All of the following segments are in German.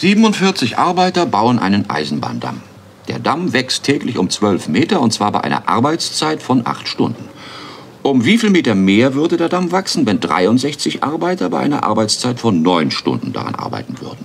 47 Arbeiter bauen einen Eisenbahndamm. Der Damm wächst täglich um 12 Meter und zwar bei einer Arbeitszeit von 8 Stunden. Um wie viel Meter mehr würde der Damm wachsen, wenn 63 Arbeiter bei einer Arbeitszeit von 9 Stunden daran arbeiten würden?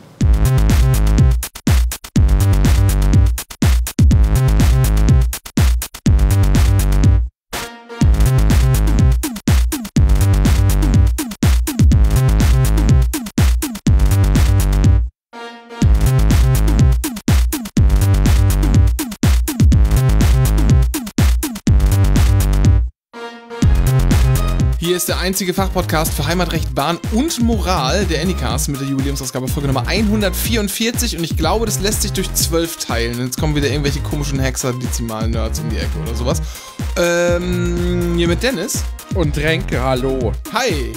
Hier ist der einzige Fachpodcast für Heimatrecht, Bahn und Moral, der Anycast mit der Jubiläumsausgabe Folge Nummer 144 und ich glaube, das lässt sich durch 12 teilen. Jetzt kommen wieder irgendwelche komischen hexadezimalen Nerds um die Ecke oder sowas. Ähm, hier mit Dennis. Und Renke, hallo. Hi.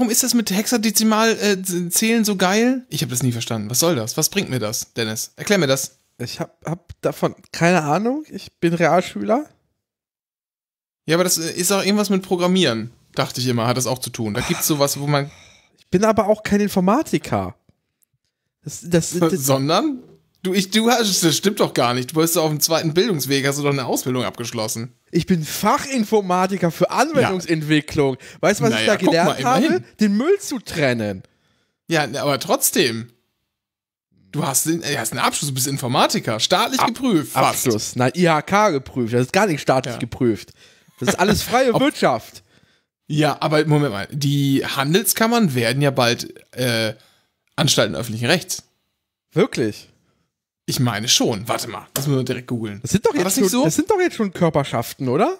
warum ist das mit Hexadezimalzählen äh, so geil? Ich habe das nie verstanden. Was soll das? Was bringt mir das, Dennis? Erklär mir das. Ich habe hab davon keine Ahnung. Ich bin Realschüler. Ja, aber das äh, ist auch irgendwas mit Programmieren, dachte ich immer, hat das auch zu tun. Da gibt es sowas, wo man. Ich bin aber auch kein Informatiker. Das, das, das Sondern? Du, ich, du hast, das stimmt doch gar nicht. Du bist auf dem zweiten Bildungsweg, hast du doch eine Ausbildung abgeschlossen. Ich bin Fachinformatiker für Anwendungsentwicklung. Ja. Weißt du, was naja, ich da gelernt mal, habe? Den Müll zu trennen. Ja, aber trotzdem. Du hast, du äh, hast einen Abschluss, du bist Informatiker, staatlich Ab geprüft. Fast. Abschluss, nein, IHK geprüft, das ist gar nicht staatlich ja. geprüft. Das ist alles freie Wirtschaft. Ja, aber Moment mal, die Handelskammern werden ja bald äh, Anstalten öffentlichen Rechts. Wirklich? Ich meine schon. Warte mal, das müssen wir direkt googeln. Das sind doch jetzt das, schon, so? das sind doch jetzt schon Körperschaften, oder?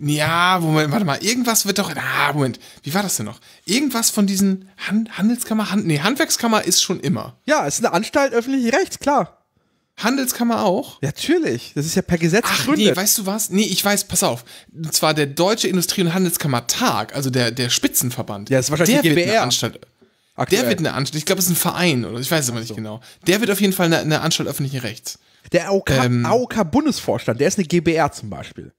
Ja, Moment, warte mal, irgendwas wird doch. Ah, Moment, wie war das denn noch? Irgendwas von diesen Han Handelskammer, Hand, nee, Handwerkskammer ist schon immer. Ja, es ist eine Anstalt öffentlichen Rechts, klar. Handelskammer auch? Ja, natürlich, das ist ja per Gesetz Ach, gegründet. Nee, weißt du was? Nee, ich weiß, pass auf. Und zwar der Deutsche Industrie- und Handelskammer Tag, also der, der Spitzenverband. Ja, ist wahrscheinlich der die GBR. Wird eine Anstalt Aktuell. Der wird eine Anstalt, ich glaube, es ist ein Verein oder ich weiß es aber nicht so. genau. Der wird auf jeden Fall eine, eine Anstalt öffentlichen Rechts. Der AOK, ähm, AOK Bundesvorstand, der ist eine GBR zum Beispiel.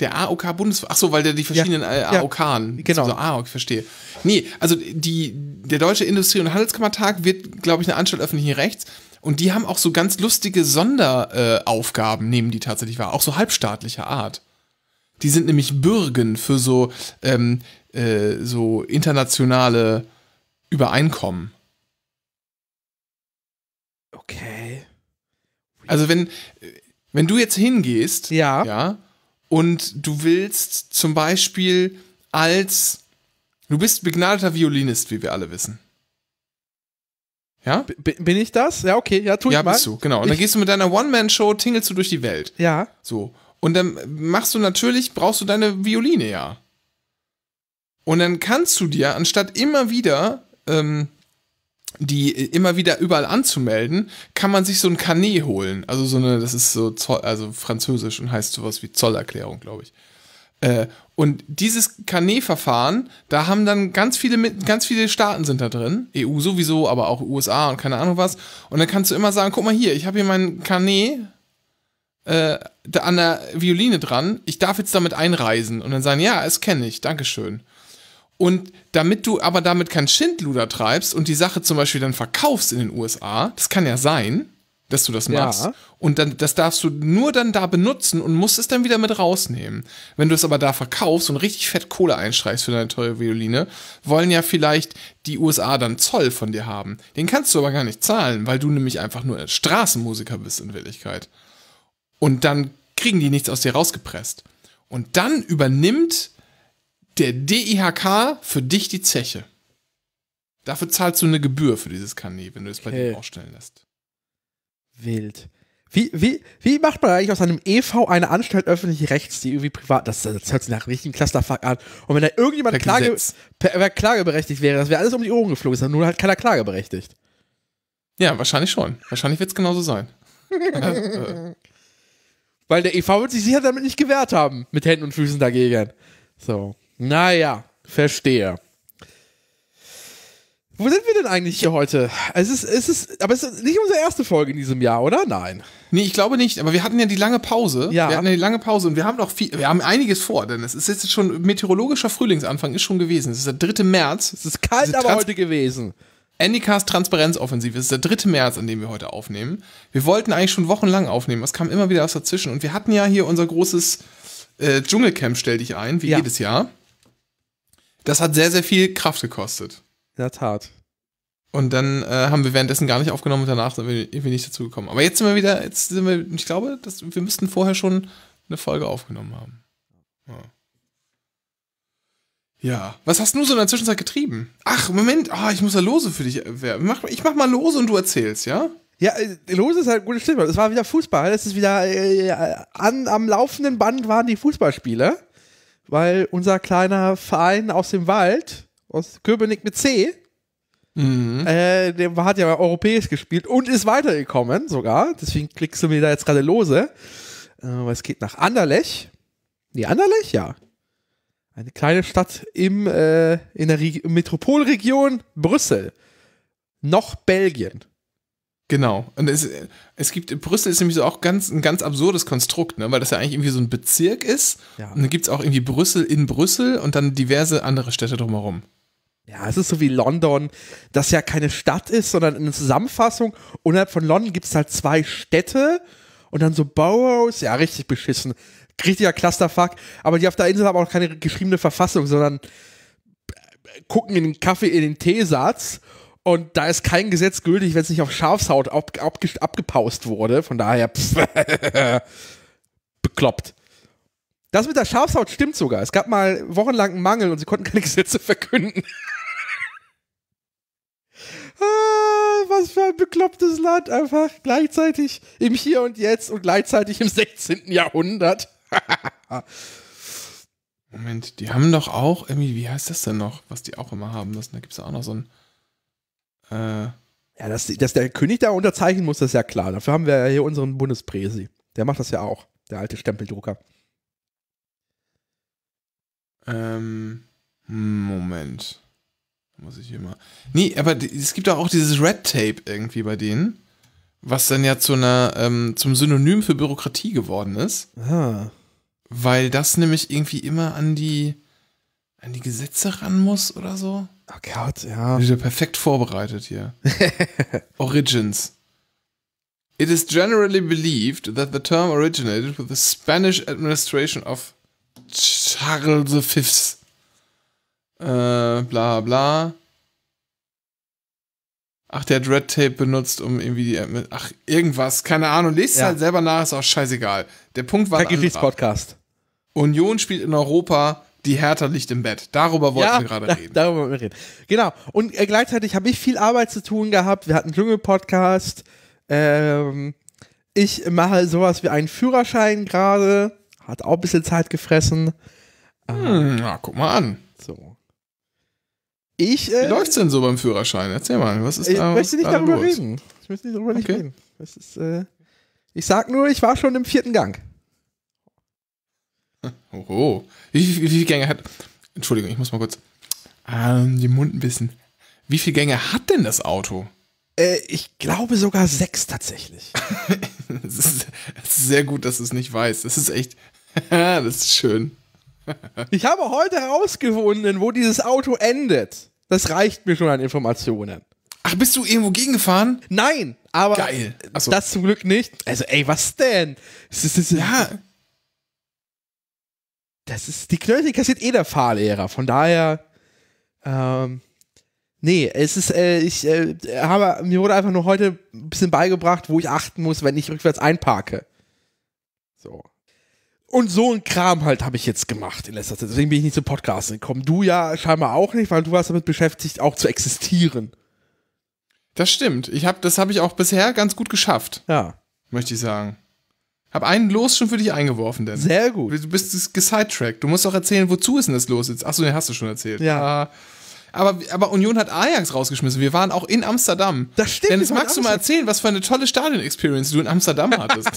Der AOK Bundesvorstand. ach so, weil der die verschiedenen äh, ja, AOK, ja, genau. So, AOK, ah, ich verstehe. Nee, also die, der Deutsche Industrie- und Handelskammertag wird, glaube ich, eine Anstalt öffentlichen Rechts. Und die haben auch so ganz lustige Sonderaufgaben, äh, nehmen die tatsächlich wahr, auch so halbstaatlicher Art. Die sind nämlich Bürgen für so, ähm, äh, so internationale Übereinkommen. Okay. Also wenn, wenn du jetzt hingehst, ja. ja, und du willst zum Beispiel als du bist begnadeter Violinist, wie wir alle wissen. Ja? B bin ich das? Ja, okay, ja, tu ja, ich mal. Ja, bist du, genau. Und dann ich gehst du mit deiner One-Man-Show, tingelst du durch die Welt. Ja. So. Und dann machst du natürlich, brauchst du deine Violine ja. Und dann kannst du dir, anstatt immer wieder ähm, die immer wieder überall anzumelden, kann man sich so ein Canet holen. Also so eine, das ist so Zoll, also französisch und heißt sowas wie Zollerklärung, glaube ich. Äh, und dieses Canet-Verfahren, da haben dann ganz viele, ganz viele Staaten sind da drin, EU sowieso, aber auch USA und keine Ahnung was. Und dann kannst du immer sagen, guck mal hier, ich habe hier mein Canet äh, an der Violine dran, ich darf jetzt damit einreisen. Und dann sagen, ja, es kenne ich, Dankeschön. Und damit du aber damit kein Schindluder treibst und die Sache zum Beispiel dann verkaufst in den USA, das kann ja sein, dass du das machst. Ja. Und dann, das darfst du nur dann da benutzen und musst es dann wieder mit rausnehmen. Wenn du es aber da verkaufst und richtig fett Kohle einstreichst für deine teure Violine, wollen ja vielleicht die USA dann Zoll von dir haben. Den kannst du aber gar nicht zahlen, weil du nämlich einfach nur ein Straßenmusiker bist in Wirklichkeit. Und dann kriegen die nichts aus dir rausgepresst. Und dann übernimmt der DIHK für dich die Zeche. Dafür zahlst du eine Gebühr für dieses Kanä, wenn du es okay. bei dir ausstellen lässt. Wild. Wie, wie, wie macht man eigentlich aus einem EV eine Anstalt öffentlichen Rechts, die irgendwie privat, das, das hört sich nach richtigen Clusterfuck an. Und wenn da irgendjemand Klage, per, klageberechtigt wäre, das wäre alles um die Ohren geflogen, ist dann nur halt keiner klageberechtigt. Ja, wahrscheinlich schon. Wahrscheinlich wird es genauso sein. Weil der EV wird sich sicher damit nicht gewehrt haben, mit Händen und Füßen dagegen. So. Naja, verstehe. Wo sind wir denn eigentlich hier heute? Es ist, es ist, aber es ist nicht unsere erste Folge in diesem Jahr, oder? Nein. Nee, ich glaube nicht. Aber wir hatten ja die lange Pause. Ja. Wir hatten ja die lange Pause und wir haben noch viel, wir haben einiges vor, denn es ist jetzt schon meteorologischer Frühlingsanfang ist schon gewesen. Es ist der 3. März. Es ist kalt, aber Trans heute gewesen. Andycars Transparenzoffensive. Es ist der 3. März, an dem wir heute aufnehmen. Wir wollten eigentlich schon wochenlang aufnehmen. Es kam immer wieder was dazwischen. Und wir hatten ja hier unser großes äh, Dschungelcamp, stell dich ein, wie ja. jedes Jahr. Das hat sehr, sehr viel Kraft gekostet. In der Tat. Und dann äh, haben wir währenddessen gar nicht aufgenommen und danach sind wir irgendwie nicht dazu gekommen. Aber jetzt sind wir wieder, jetzt sind wir, ich glaube, dass wir müssten vorher schon eine Folge aufgenommen haben. Ja. ja. Was hast du so in der Zwischenzeit getrieben? Ach, Moment, oh, ich muss ja lose für dich äh, werben. Mach, ich mach mal lose und du erzählst, ja? Ja, äh, lose ist halt ein gutes Stichwort. Es war wieder Fußball. Es ist wieder äh, an, am laufenden Band waren die Fußballspiele weil unser kleiner Verein aus dem Wald, aus Köpenick mit C, mhm. äh, der hat ja europäisch gespielt und ist weitergekommen sogar. Deswegen klickst du mir da jetzt gerade lose. Äh, es geht nach Anderlech. Nee, Anderlech, ja. Eine kleine Stadt im, äh, in der Re Metropolregion Brüssel. Noch Belgien. Genau. Und es, es gibt, Brüssel ist nämlich so auch ganz, ein ganz absurdes Konstrukt, ne? weil das ja eigentlich irgendwie so ein Bezirk ist. Ja. Und dann gibt es auch irgendwie Brüssel in Brüssel und dann diverse andere Städte drumherum. Ja, es ist so wie London, das ja keine Stadt ist, sondern eine Zusammenfassung. Innerhalb von London gibt es halt zwei Städte und dann so Boroughs. Ja, richtig beschissen. Richtiger Clusterfuck. Aber die auf der Insel haben auch keine geschriebene Verfassung, sondern gucken in den Kaffee, in den Teesatz und da ist kein Gesetz gültig, wenn es nicht auf Schafshaut ab, ab, abgepaust wurde. Von daher pff, bekloppt. Das mit der Schafshaut stimmt sogar. Es gab mal wochenlang einen Mangel und sie konnten keine Gesetze verkünden. ah, was für ein beklopptes Land. Einfach gleichzeitig im Hier und Jetzt und gleichzeitig im 16. Jahrhundert. Moment, die haben doch auch irgendwie, wie heißt das denn noch, was die auch immer haben müssen? Da gibt es auch noch so ein. Äh, ja, dass, dass, der König da unterzeichnen muss, das ist ja klar. Dafür haben wir ja hier unseren Bundespräsi. Der macht das ja auch, der alte Stempeldrucker. Ähm, Moment. Muss ich hier mal. Nee, aber es gibt auch dieses Red Tape irgendwie bei denen, was dann ja zu einer, ähm, zum Synonym für Bürokratie geworden ist. Ah. Weil das nämlich irgendwie immer an die an die Gesetze ran muss oder so. Oh Gott, ja. Bin Wieder perfekt vorbereitet hier. Origins. It is generally believed that the term originated with the Spanish administration of Charles V. Äh, bla bla. Ach, der hat Red Tape benutzt, um irgendwie die. Ach, irgendwas. Keine Ahnung. Lest ja. halt selber nach, ist auch scheißegal. Der Punkt war. Podcast. Union spielt in Europa die Hertha liegt im Bett. Darüber wollten ja, wir gerade reden. Darüber wollten wir reden. Genau. Und äh, gleichzeitig habe ich viel Arbeit zu tun gehabt. Wir hatten Dschungel-Podcast. Ähm, ich mache sowas wie einen Führerschein gerade. Hat auch ein bisschen Zeit gefressen. Hm, na, ähm, guck mal an. So. Ich, äh, wie läuft's denn so beim Führerschein? Erzähl mal, was ist ich da? Ich möchte nicht darüber los? reden. Ich möchte nicht darüber okay. nicht reden. Ist, äh, ich sag nur, ich war schon im vierten Gang. Oho. wie, wie, wie viele Gänge hat. Entschuldigung, ich muss mal kurz. Ähm, die Mund ein bisschen. Wie viele Gänge hat denn das Auto? Äh, ich glaube sogar sechs tatsächlich. Es ist, ist, sehr gut, dass du es nicht weißt. Das ist echt. das ist schön. ich habe heute herausgefunden, wo dieses Auto endet. Das reicht mir schon an Informationen. Ach, bist du irgendwo gegengefahren? Nein, aber Geil. So. das zum Glück nicht. Also, ey, was denn? Es ist, es ist, ja, das ist, die Knöchel kassiert eh der Fahrlehrer. Von daher, ähm, nee, es ist, äh, ich äh, habe, mir wurde einfach nur heute ein bisschen beigebracht, wo ich achten muss, wenn ich rückwärts einparke. So. Und so ein Kram halt habe ich jetzt gemacht in letzter Zeit. Deswegen bin ich nicht zum Podcast gekommen. Du ja scheinbar auch nicht, weil du warst damit beschäftigt, auch zu existieren. Das stimmt. Ich hab, das habe ich auch bisher ganz gut geschafft. Ja. Möchte ich sagen. Hab einen Los schon für dich eingeworfen, denn. Sehr gut. Du bist gesidetrackt. Du musst auch erzählen, wozu ist denn das Los jetzt? Achso, den hast du schon erzählt. Ja. Ah. Aber, aber Union hat Ajax rausgeschmissen. Wir waren auch in Amsterdam. Das stimmt. Dennis, magst du mal erzählen, was für eine tolle Stadion-Experience du in Amsterdam hattest?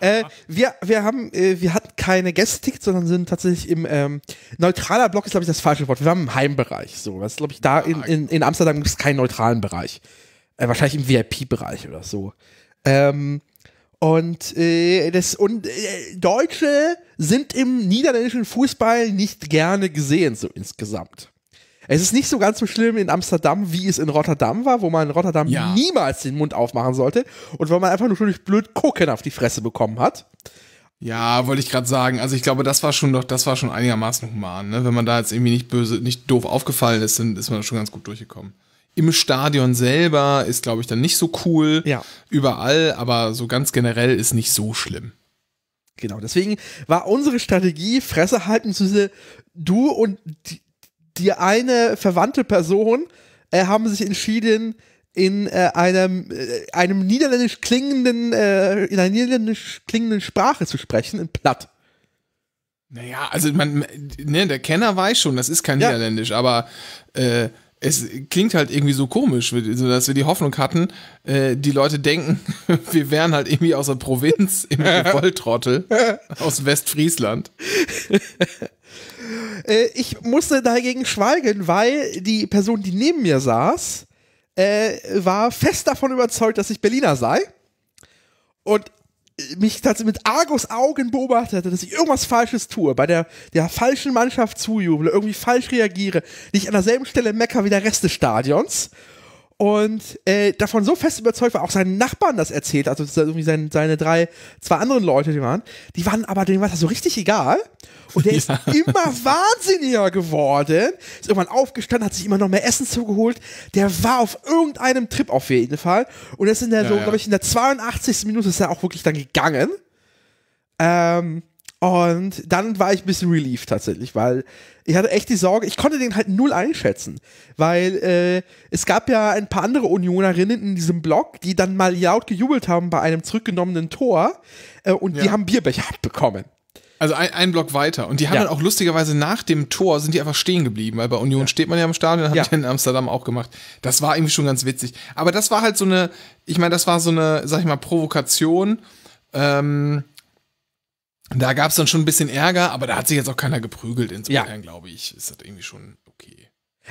äh, wir, wir, haben, äh, wir hatten keine Gästetickets, sondern sind tatsächlich im ähm, neutraler Block ist, glaube ich, das falsche Wort. Wir waren im Heimbereich. So, das ist glaube ich, da ah, in, in, in Amsterdam gibt es keinen neutralen Bereich. Äh, wahrscheinlich im VIP-Bereich oder so. Ähm, und äh, das und äh, Deutsche sind im niederländischen Fußball nicht gerne gesehen so insgesamt. Es ist nicht so ganz so schlimm in Amsterdam, wie es in Rotterdam war, wo man in Rotterdam ja. niemals den Mund aufmachen sollte und wo man einfach nur schon durch blöd gucken auf die Fresse bekommen hat. Ja, wollte ich gerade sagen. Also ich glaube, das war schon doch, das war schon einigermaßen human. Ne? Wenn man da jetzt irgendwie nicht böse, nicht doof aufgefallen ist, dann ist man schon ganz gut durchgekommen im Stadion selber ist, glaube ich, dann nicht so cool. Ja. Überall, aber so ganz generell ist nicht so schlimm. Genau, deswegen war unsere Strategie, Fresse halten, diese du und die, eine verwandte Person äh, haben sich entschieden, in äh, einem, äh, einem niederländisch klingenden, äh, in einer niederländisch klingenden Sprache zu sprechen, in Platt. Naja, also man, ne, der Kenner weiß schon, das ist kein ja. Niederländisch, aber äh, es klingt halt irgendwie so komisch, dass wir die Hoffnung hatten, äh, die Leute denken, wir wären halt irgendwie aus der Provinz, irgendwie Volltrottel aus Westfriesland. Äh, ich musste dagegen schweigen, weil die Person, die neben mir saß, äh, war fest davon überzeugt, dass ich Berliner sei. Und mich tatsächlich mit Argus Augen beobachtet hatte, dass ich irgendwas Falsches tue, bei der, der falschen Mannschaft zujuble, irgendwie falsch reagiere, nicht an derselben Stelle mecker wie der Rest des Stadions und äh, davon so fest überzeugt war, auch seinen Nachbarn das erzählt, also irgendwie sein, seine drei, zwei anderen Leute, die waren, die waren aber, denen war das so richtig egal. Und der ja. ist immer wahnsinniger geworden, ist irgendwann aufgestanden, hat sich immer noch mehr Essen zugeholt, der war auf irgendeinem Trip auf jeden Fall und ist in der, ja, so, ja. glaube ich, in der 82. Minute ist er auch wirklich dann gegangen. Ähm, und dann war ich ein bisschen relieved tatsächlich, weil ich hatte echt die Sorge, ich konnte den halt null einschätzen, weil äh, es gab ja ein paar andere Unionerinnen in diesem Blog, die dann mal laut gejubelt haben bei einem zurückgenommenen Tor äh, und ja. die haben Bierbecher abbekommen. Also ein, ein Block weiter. Und die haben ja. dann auch lustigerweise nach dem Tor sind die einfach stehen geblieben, weil bei Union ja. steht man ja im Stadion, haben ja. die in Amsterdam auch gemacht. Das war irgendwie schon ganz witzig. Aber das war halt so eine, ich meine, das war so eine, sag ich mal, Provokation. Ähm, da gab es dann schon ein bisschen Ärger, aber da hat sich jetzt auch keiner geprügelt. Insofern ja. glaube ich, ist das irgendwie schon okay.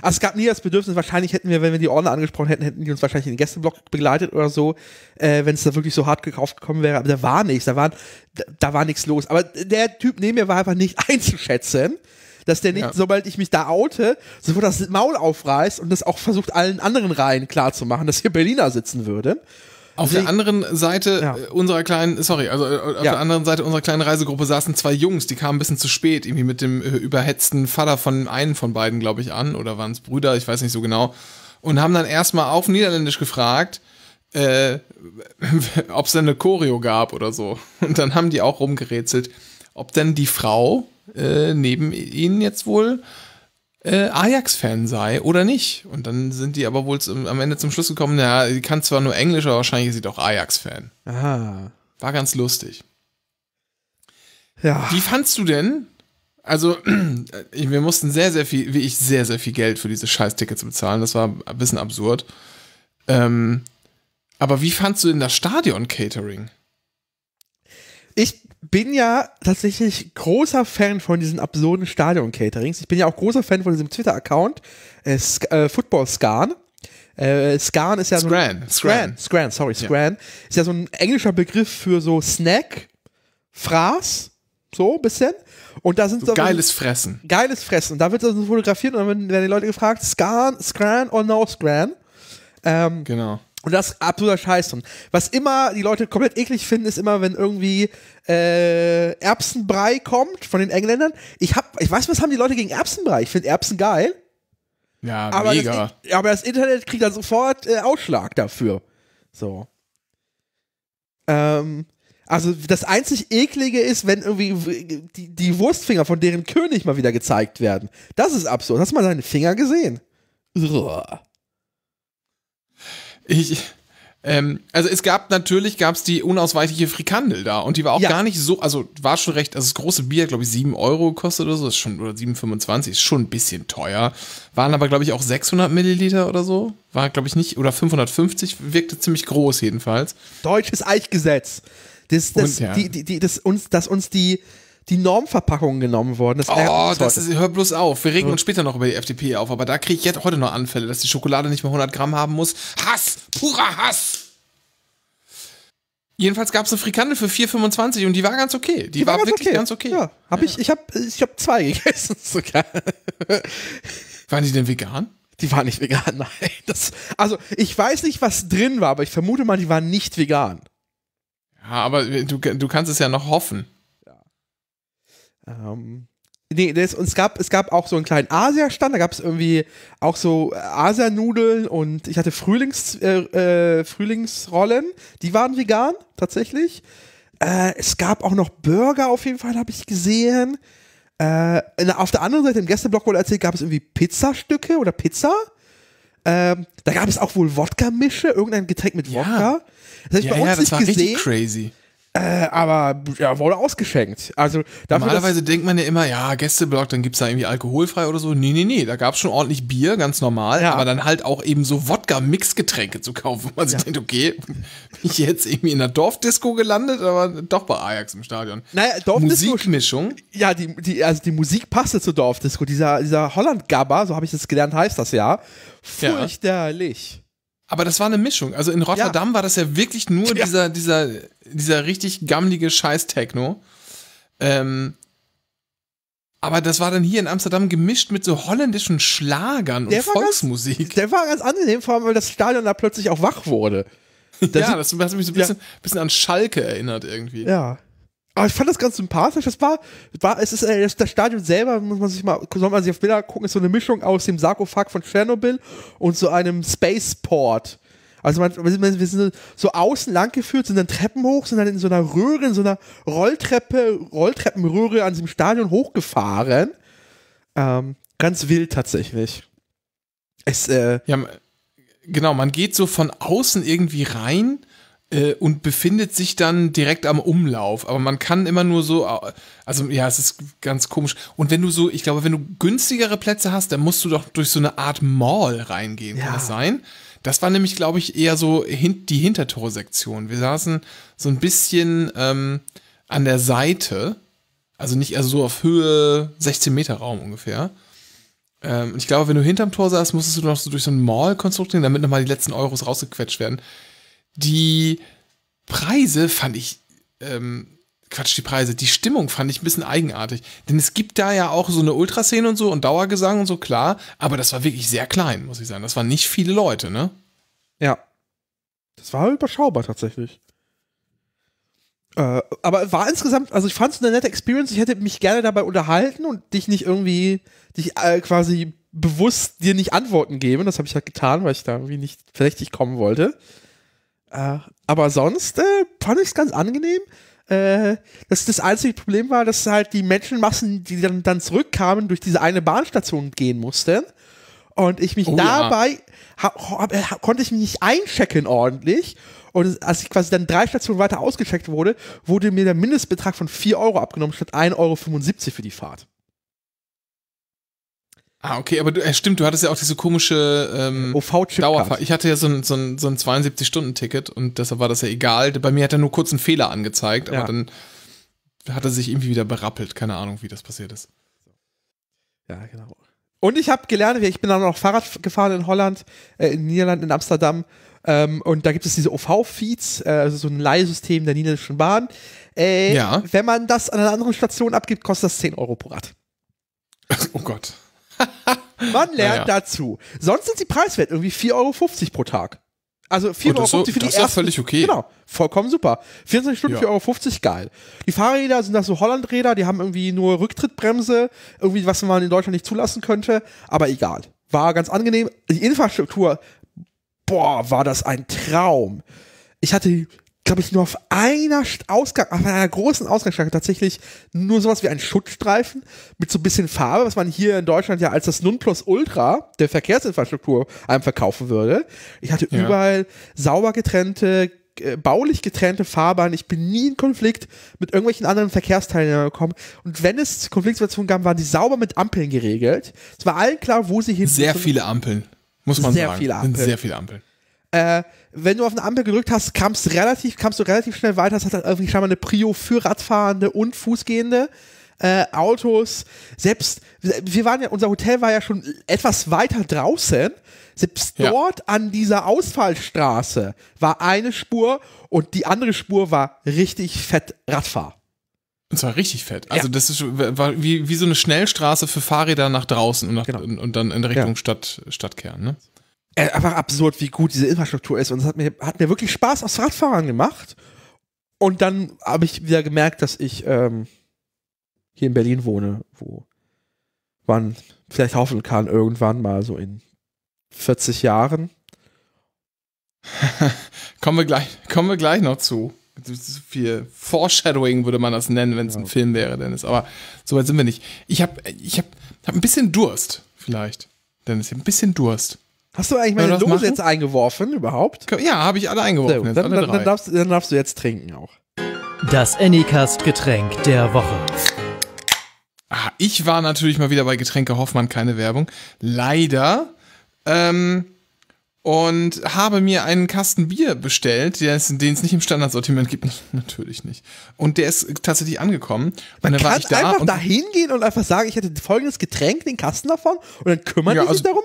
Also es gab nie das Bedürfnis, wahrscheinlich hätten wir, wenn wir die Ordner angesprochen hätten, hätten die uns wahrscheinlich in den Gästeblock begleitet oder so, äh, wenn es da wirklich so hart gekauft gekommen wäre. Aber da war nichts, da, waren, da, da war nichts los. Aber der Typ neben mir war einfach nicht einzuschätzen dass der nicht, ja. sobald ich mich da oute, sofort das Maul aufreißt und das auch versucht, allen anderen Reihen klarzumachen, dass hier Berliner sitzen würde. Auf Sie, der anderen Seite ja. Äh, unserer kleinen, sorry, also äh, auf ja. der anderen Seite unserer kleinen Reisegruppe saßen zwei Jungs, die kamen ein bisschen zu spät, irgendwie mit dem äh, überhetzten Vater von einem von beiden, glaube ich, an, oder waren es Brüder, ich weiß nicht so genau, und haben dann erstmal auf Niederländisch gefragt, äh, ob es denn eine Choreo gab oder so. Und dann haben die auch rumgerätselt, ob denn die Frau äh, neben ihnen jetzt wohl äh, Ajax-Fan sei oder nicht. Und dann sind die aber wohl zum, am Ende zum Schluss gekommen, naja, sie kann zwar nur Englisch, aber wahrscheinlich ist sie doch Ajax-Fan. Aha. War ganz lustig. Ja. Wie fandst du denn? Also, äh, wir mussten sehr, sehr viel, wie ich, sehr, sehr viel Geld für diese Scheiß-Tickets bezahlen. Das war ein bisschen absurd. Ähm, aber wie fandst du denn das Stadion-Catering? Ich bin ja tatsächlich großer Fan von diesen absurden Stadion-Caterings. Ich bin ja auch großer Fan von diesem Twitter-Account, äh, äh, Football Scan. Äh, Scan ist ja so Scran. Scran, Scran, sorry, Scran. Ja. Ist ja so ein englischer Begriff für so Snack, Fraß, so ein bisschen. Und da sind so, so geiles Fressen. Geiles Fressen. Und da wird das so fotografiert und dann werden die Leute gefragt, Scan, Scran oder No Scran. Ähm, genau. Und das ist absoluter Scheiß. Und was immer die Leute komplett eklig finden, ist immer, wenn irgendwie äh, Erbsenbrei kommt von den Engländern. Ich hab, ich weiß, was haben die Leute gegen Erbsenbrei? Ich finde Erbsen geil. Ja, aber mega. Das, aber das Internet kriegt dann sofort äh, Ausschlag dafür. So. Ähm, also das einzig eklige ist, wenn irgendwie die, die Wurstfinger von deren König mal wieder gezeigt werden. Das ist absurd. Hast du mal deine Finger gesehen? Uah. Ich, ähm, also es gab natürlich gab's die unausweichliche Frikandel da und die war auch ja. gar nicht so, also war schon recht, also das große Bier, glaube ich, 7 Euro kostet oder so, ist schon, oder 7,25, ist schon ein bisschen teuer. Waren aber, glaube ich, auch 600 Milliliter oder so. War, glaube ich, nicht, oder 550, wirkte ziemlich groß jedenfalls. Deutsches Eichgesetz. Das, das, und, ja. die, die, die, das, uns, das uns die die Normverpackungen genommen worden. Das oh, das ist, hör bloß auf. Wir regen uns später noch über die FDP auf, aber da kriege ich jetzt heute noch Anfälle, dass die Schokolade nicht mehr 100 Gramm haben muss. Hass! Purer Hass! Jedenfalls gab es eine Frikandel für 4,25 und die war ganz okay. Die, die war, war ganz wirklich okay. ganz okay. Ja, hab ja. ich ich habe ich hab zwei gegessen sogar. Waren die denn vegan? Die waren nicht vegan, nein. Das, also ich weiß nicht, was drin war, aber ich vermute mal, die waren nicht vegan. Ja, aber du, du kannst es ja noch hoffen. Ähm, nee, das, und es gab, es gab auch so einen kleinen Asia-Stand, da gab es irgendwie auch so äh, Asianudeln und ich hatte Frühlings, äh, äh, Frühlingsrollen, die waren vegan, tatsächlich. Äh, es gab auch noch Burger auf jeden Fall, habe ich gesehen. Äh, auf der anderen Seite im Gästeblock wurde erzählt, gab es irgendwie Pizzastücke oder Pizza. Ähm, da gab es auch wohl Wodka-Mische, irgendein Getränk mit Wodka. Ja. Das habe ich ja, bei uns ja, das nicht war gesehen. Richtig crazy. Äh, aber ja, wurde ausgeschenkt. Also dafür, Normalerweise denkt man ja immer, ja, Gästeblock, dann gibt's da irgendwie alkoholfrei oder so. Nee, nee, nee, da gab's schon ordentlich Bier, ganz normal, ja. aber dann halt auch eben so Wodka-Mixgetränke zu kaufen, wo man ja. sich denkt, okay, bin ich jetzt irgendwie in der Dorfdisco gelandet, aber doch bei Ajax im Stadion. Naja, Dorfdisco. Musikmischung. Ja, die, die, also die Musik passte zur Dorfdisco. Dieser, dieser Holland-Gabba, so habe ich das gelernt, heißt das ja. Furchterlich. Ja. Aber das war eine Mischung. Also in Rotterdam ja. war das ja wirklich nur ja. dieser, dieser, dieser richtig gammlige Scheiß-Techno. Ähm, aber das war dann hier in Amsterdam gemischt mit so holländischen Schlagern der und Volksmusik. Ganz, der war ganz angenehm, vor allem, weil das Stadion da plötzlich auch wach wurde. Das ja, das hat mich so ein bisschen, ja. bisschen an Schalke erinnert irgendwie. Ja. Aber ah, ich fand das ganz sympathisch. Das war, war es ist äh, das, Stadion selber, muss man sich mal, soll man sich auf Bilder gucken, ist so eine Mischung aus dem Sarkophag von Tschernobyl und so einem Spaceport. Also man, wir sind so außen lang geführt, sind dann Treppen hoch, sind dann in so einer Röhre, in so einer Rolltreppe, Rolltreppenröhre an diesem Stadion hochgefahren. Ähm, ganz wild tatsächlich. Es, äh, ja, genau, man geht so von außen irgendwie rein äh, und befindet sich dann direkt am Umlauf. Aber man kann immer nur so, also ja, es ist ganz komisch. Und wenn du so, ich glaube, wenn du günstigere Plätze hast, dann musst du doch durch so eine Art Mall reingehen, ja. kann das sein? Das war nämlich, glaube ich, eher so hin die Hintertorsektion. Wir saßen so ein bisschen ähm, an der Seite, also nicht, also so auf Höhe 16 Meter Raum ungefähr ähm, ich glaube, wenn du hinterm Tor saßt, musstest du noch so durch so ein Mall-Konstrukt gehen, damit nochmal die letzten Euros rausgequetscht werden. Die Preise fand ich, ähm, Quatsch, die Preise, die Stimmung fand ich ein bisschen eigenartig. Denn es gibt da ja auch so eine Ultraszene und so und Dauergesang und so, klar, aber das war wirklich sehr klein, muss ich sagen. Das waren nicht viele Leute, ne? Ja. Das war überschaubar tatsächlich. Äh, aber war insgesamt, also ich fand es eine nette Experience. Ich hätte mich gerne dabei unterhalten und dich nicht irgendwie, dich äh, quasi bewusst dir nicht Antworten geben. Das habe ich halt getan, weil ich da irgendwie nicht verdächtig kommen wollte. Äh, aber sonst äh, fand ich es ganz angenehm. Äh, das, das einzige Problem war, dass halt die Menschenmassen, die dann, dann zurückkamen, durch diese eine Bahnstation gehen mussten. Und ich mich oh, dabei, ja. hab, äh, hab, konnte ich mich nicht einchecken ordentlich. Und als ich quasi dann drei Stationen weiter ausgecheckt wurde, wurde mir der Mindestbetrag von 4 Euro abgenommen, statt 1,75 Euro für die Fahrt. Ah, okay, aber du, äh, stimmt, du hattest ja auch diese komische ähm, Dauerfahrt. Ich hatte ja so ein, so ein, so ein 72-Stunden-Ticket und deshalb war das ja egal. Bei mir hat er nur kurz einen Fehler angezeigt, aber ja. dann hat er sich irgendwie wieder berappelt. Keine Ahnung, wie das passiert ist. Ja, genau. Und ich habe gelernt, ich bin dann noch Fahrrad gefahren in Holland, äh, in Niederland, in Amsterdam. Ähm, und da gibt es diese OV-Feeds, äh, also so ein Leihsystem der niederländischen Bahn. Äh, ja. Wenn man das an einer anderen Station abgibt, kostet das 10 Euro pro Rad. Oh Gott. Man lernt ja. dazu. Sonst sind sie preiswert, irgendwie 4,50 Euro pro Tag. Also 4,50 Euro so, für die das ersten. Das ist völlig okay. Genau, vollkommen super. 24 Stunden, ja. 4,50 Euro, geil. Die Fahrräder sind das so Hollandräder, die haben irgendwie nur Rücktrittbremse, irgendwie was man in Deutschland nicht zulassen könnte, aber egal. War ganz angenehm. Die Infrastruktur, boah, war das ein Traum. Ich hatte glaube ich, nur auf einer Ausgang, auf einer großen Ausgangsstrecke tatsächlich nur sowas wie ein Schutzstreifen mit so ein bisschen Farbe, was man hier in Deutschland ja als das Ultra der Verkehrsinfrastruktur einem verkaufen würde. Ich hatte ja. überall sauber getrennte, äh, baulich getrennte Fahrbahnen. Ich bin nie in Konflikt mit irgendwelchen anderen Verkehrsteilnehmern gekommen. Und wenn es Konfliktsituationen gab, waren die sauber mit Ampeln geregelt. Es war allen klar, wo sie hin Sehr viele Ampeln, muss man sehr sagen. Viele Ampeln. Sehr viele Ampeln. Äh, wenn du auf eine Ampel gedrückt hast, kamst, relativ, kamst du relativ schnell weiter. Das hat dann irgendwie scheinbar eine Prio für Radfahrende und Fußgehende. Äh, Autos, selbst, wir waren ja, unser Hotel war ja schon etwas weiter draußen. Selbst ja. dort an dieser Ausfallstraße war eine Spur und die andere Spur war richtig fett Radfahr. Und zwar richtig fett. Also ja. das ist war wie, wie so eine Schnellstraße für Fahrräder nach draußen und, nach, genau. und dann in Richtung ja. Stadt, Stadtkern. Ne? Äh, einfach absurd, wie gut diese Infrastruktur ist. Und es hat mir, hat mir wirklich Spaß aufs Radfahren gemacht. Und dann habe ich wieder gemerkt, dass ich ähm, hier in Berlin wohne, wo man vielleicht hoffen kann, irgendwann mal so in 40 Jahren. kommen, wir gleich, kommen wir gleich noch zu. Viel Foreshadowing würde man das nennen, wenn es ja. ein Film wäre, Dennis. Aber so weit sind wir nicht. Ich habe ich hab, hab ein bisschen Durst, vielleicht, Dennis. Ich habe ein bisschen Durst. Hast du eigentlich meine Lose jetzt eingeworfen überhaupt? Ja, habe ich alle eingeworfen. jetzt, dann, alle dann, dann, darfst, dann, darfst, du jetzt trinken auch. Das Anycast-Getränk der Woche. Ah, ich war natürlich mal wieder bei Getränke Hoffmann, keine Werbung. Leider. Ähm, und habe mir einen Kasten Bier bestellt, den es nicht im Standardsortiment gibt. Natürlich nicht. Und der ist tatsächlich angekommen. Man und dann kann war ich da einfach da hingehen und einfach sagen, ich hätte folgendes Getränk, den Kasten davon, und dann kümmern ja, die sich also darum?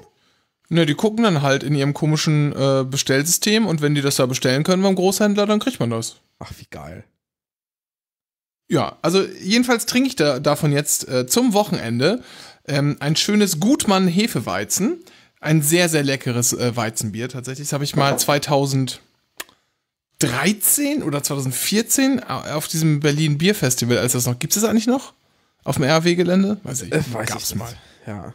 Ne, die gucken dann halt in ihrem komischen äh, Bestellsystem und wenn die das da bestellen können beim Großhändler, dann kriegt man das. Ach, wie geil. Ja, also jedenfalls trinke ich da, davon jetzt äh, zum Wochenende ähm, ein schönes Gutmann Hefeweizen. Ein sehr, sehr leckeres äh, Weizenbier tatsächlich. Das habe ich mal 2013 oder 2014 äh, auf diesem Berlin Bierfestival, als das noch. Gibt es das eigentlich noch? Auf dem RW-Gelände? Weiß ich. Äh, weiß Gab's ich mal. Ja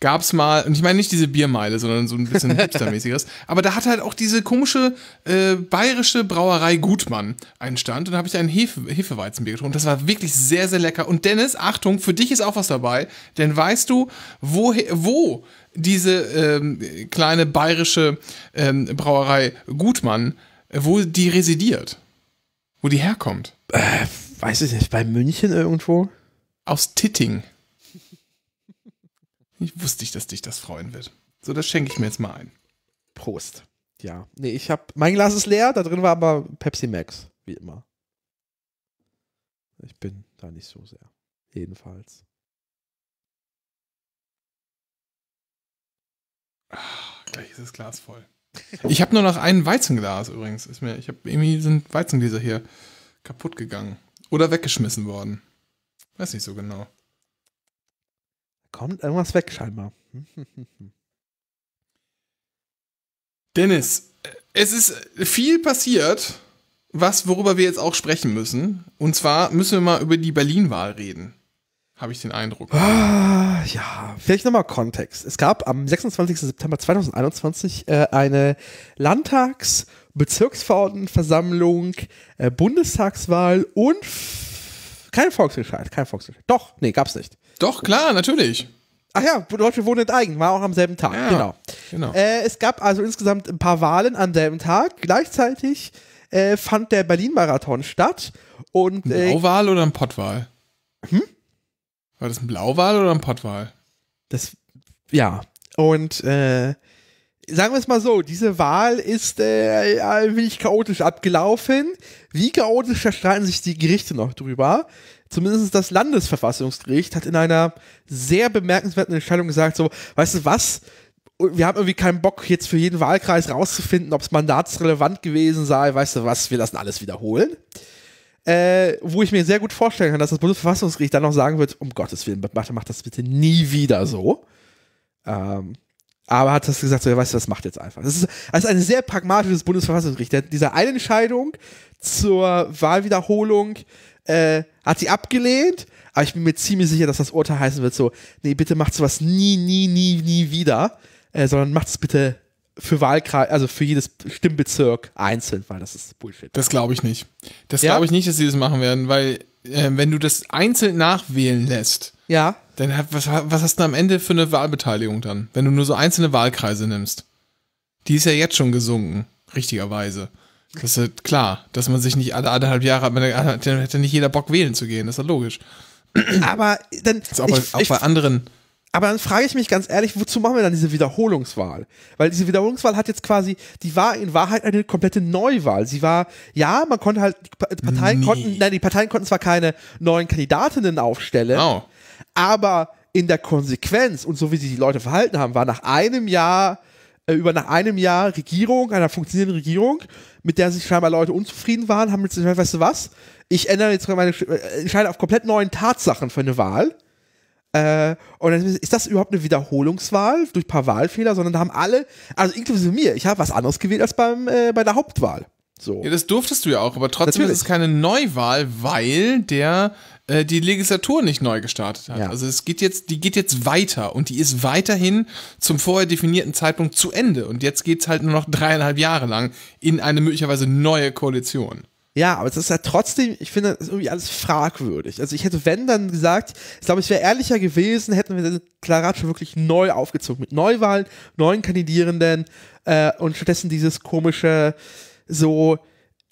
gab es mal, und ich meine nicht diese Biermeile, sondern so ein bisschen hipstermäßiges, aber da hat halt auch diese komische äh, bayerische Brauerei Gutmann einen Stand und da habe ich ein Hefe, Hefeweizenbier getrunken. Das war wirklich sehr, sehr lecker. Und Dennis, Achtung, für dich ist auch was dabei, denn weißt du, wo, wo diese ähm, kleine bayerische ähm, Brauerei Gutmann, wo die residiert? Wo die herkommt? Äh, weiß ich nicht, bei München irgendwo? Aus Titting. Ich wusste nicht, dass dich das freuen wird. So, das schenke ich mir jetzt mal ein. Prost. Ja, nee, ich habe mein Glas ist leer, da drin war aber Pepsi Max, wie immer. Ich bin da nicht so sehr. Jedenfalls. Ach, gleich ist das Glas voll. Ich habe nur noch ein Weizenglas übrigens. Ist mir, ich habe irgendwie sind Weizengläser hier kaputt gegangen oder weggeschmissen worden. Weiß nicht so genau. Kommt irgendwas weg, scheinbar. Dennis, es ist viel passiert, was, worüber wir jetzt auch sprechen müssen. Und zwar müssen wir mal über die Berlin-Wahl reden. Habe ich den Eindruck. Ah, ja, vielleicht nochmal Kontext. Es gab am 26. September 2021 äh, eine Landtags-, Bezirksverordnetenversammlung, äh, Bundestagswahl und kein Volksentscheid, kein Volksentscheid. Doch, nee, gab es nicht. Doch, klar, natürlich. Ach ja, dort wir wohnen Eigen, war auch am selben Tag, ja, genau. genau. Äh, es gab also insgesamt ein paar Wahlen am selben Tag. Gleichzeitig äh, fand der Berlin-Marathon statt. Und, äh, eine Blauwahl oder ein Pottwahl? Hm? War das ein Blauwahl oder ein Pottwahl? Das, ja. Und äh, sagen wir es mal so, diese Wahl ist äh, ein wenig chaotisch abgelaufen. Wie chaotisch, da streiten sich die Gerichte noch drüber zumindest das Landesverfassungsgericht hat in einer sehr bemerkenswerten Entscheidung gesagt, so, weißt du was, wir haben irgendwie keinen Bock, jetzt für jeden Wahlkreis rauszufinden, ob es mandatsrelevant gewesen sei, weißt du was, wir lassen alles wiederholen. Äh, wo ich mir sehr gut vorstellen kann, dass das Bundesverfassungsgericht dann noch sagen wird, um Gottes Willen, macht das bitte nie wieder so. Ähm, aber hat das gesagt, so, ja, weißt du, das macht jetzt einfach. Das ist, das ist ein sehr pragmatisches Bundesverfassungsgericht. Der, dieser eine Entscheidung zur Wahlwiederholung äh, hat sie abgelehnt, aber ich bin mir ziemlich sicher, dass das Urteil heißen wird so, nee, bitte macht sowas nie, nie, nie, nie wieder, äh, sondern macht es bitte für Wahlkreis, also für jedes Stimmbezirk einzeln, weil das ist Bullshit. Das glaube ich nicht. Das ja? glaube ich nicht, dass sie das machen werden, weil äh, wenn du das einzeln nachwählen lässt, ja. dann was, was hast du am Ende für eine Wahlbeteiligung dann, wenn du nur so einzelne Wahlkreise nimmst? Die ist ja jetzt schon gesunken, richtigerweise. Das ist klar, dass man sich nicht alle anderthalb Jahre hat, dann hätte nicht jeder Bock wählen zu gehen, das ist ja logisch. Aber dann. Das ist auch, ich, bei, auch ich, bei anderen. Aber dann frage ich mich ganz ehrlich, wozu machen wir dann diese Wiederholungswahl? Weil diese Wiederholungswahl hat jetzt quasi, die war in Wahrheit eine komplette Neuwahl. Sie war, ja, man konnte halt, die Parteien nee. konnten, nein, die Parteien konnten zwar keine neuen Kandidatinnen aufstellen, oh. aber in der Konsequenz und so wie sie die Leute verhalten haben, war nach einem Jahr äh, über nach einem Jahr Regierung, einer funktionierenden Regierung, mit der sich scheinbar Leute unzufrieden waren, haben jetzt gesagt, weißt du was, ich ändere jetzt meine, äh, entscheide auf komplett neuen Tatsachen für eine Wahl. Äh, und dann ist das überhaupt eine Wiederholungswahl durch ein paar Wahlfehler, sondern da haben alle, also inklusive mir, ich habe was anderes gewählt als beim, äh, bei der Hauptwahl. So. Ja, das durftest du ja auch, aber trotzdem Natürlich. ist es keine Neuwahl, weil der äh, die Legislatur nicht neu gestartet hat. Ja. Also es geht jetzt, die geht jetzt weiter und die ist weiterhin zum vorher definierten Zeitpunkt zu Ende. Und jetzt geht es halt nur noch dreieinhalb Jahre lang in eine möglicherweise neue Koalition. Ja, aber es ist ja trotzdem, ich finde, das ist irgendwie alles fragwürdig. Also ich hätte, wenn, dann gesagt, ich glaube, es wäre ehrlicher gewesen, hätten wir den Klaratsch wirklich neu aufgezogen, mit Neuwahlen, neuen Kandidierenden äh, und stattdessen dieses komische, so,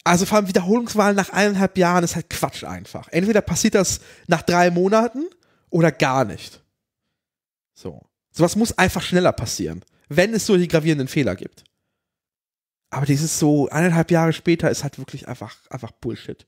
also vor allem Wiederholungswahlen nach eineinhalb Jahren ist halt Quatsch einfach. Entweder passiert das nach drei Monaten oder gar nicht. So. Sowas muss einfach schneller passieren, wenn es so die gravierenden Fehler gibt. Aber dieses so eineinhalb Jahre später ist halt wirklich einfach, einfach Bullshit.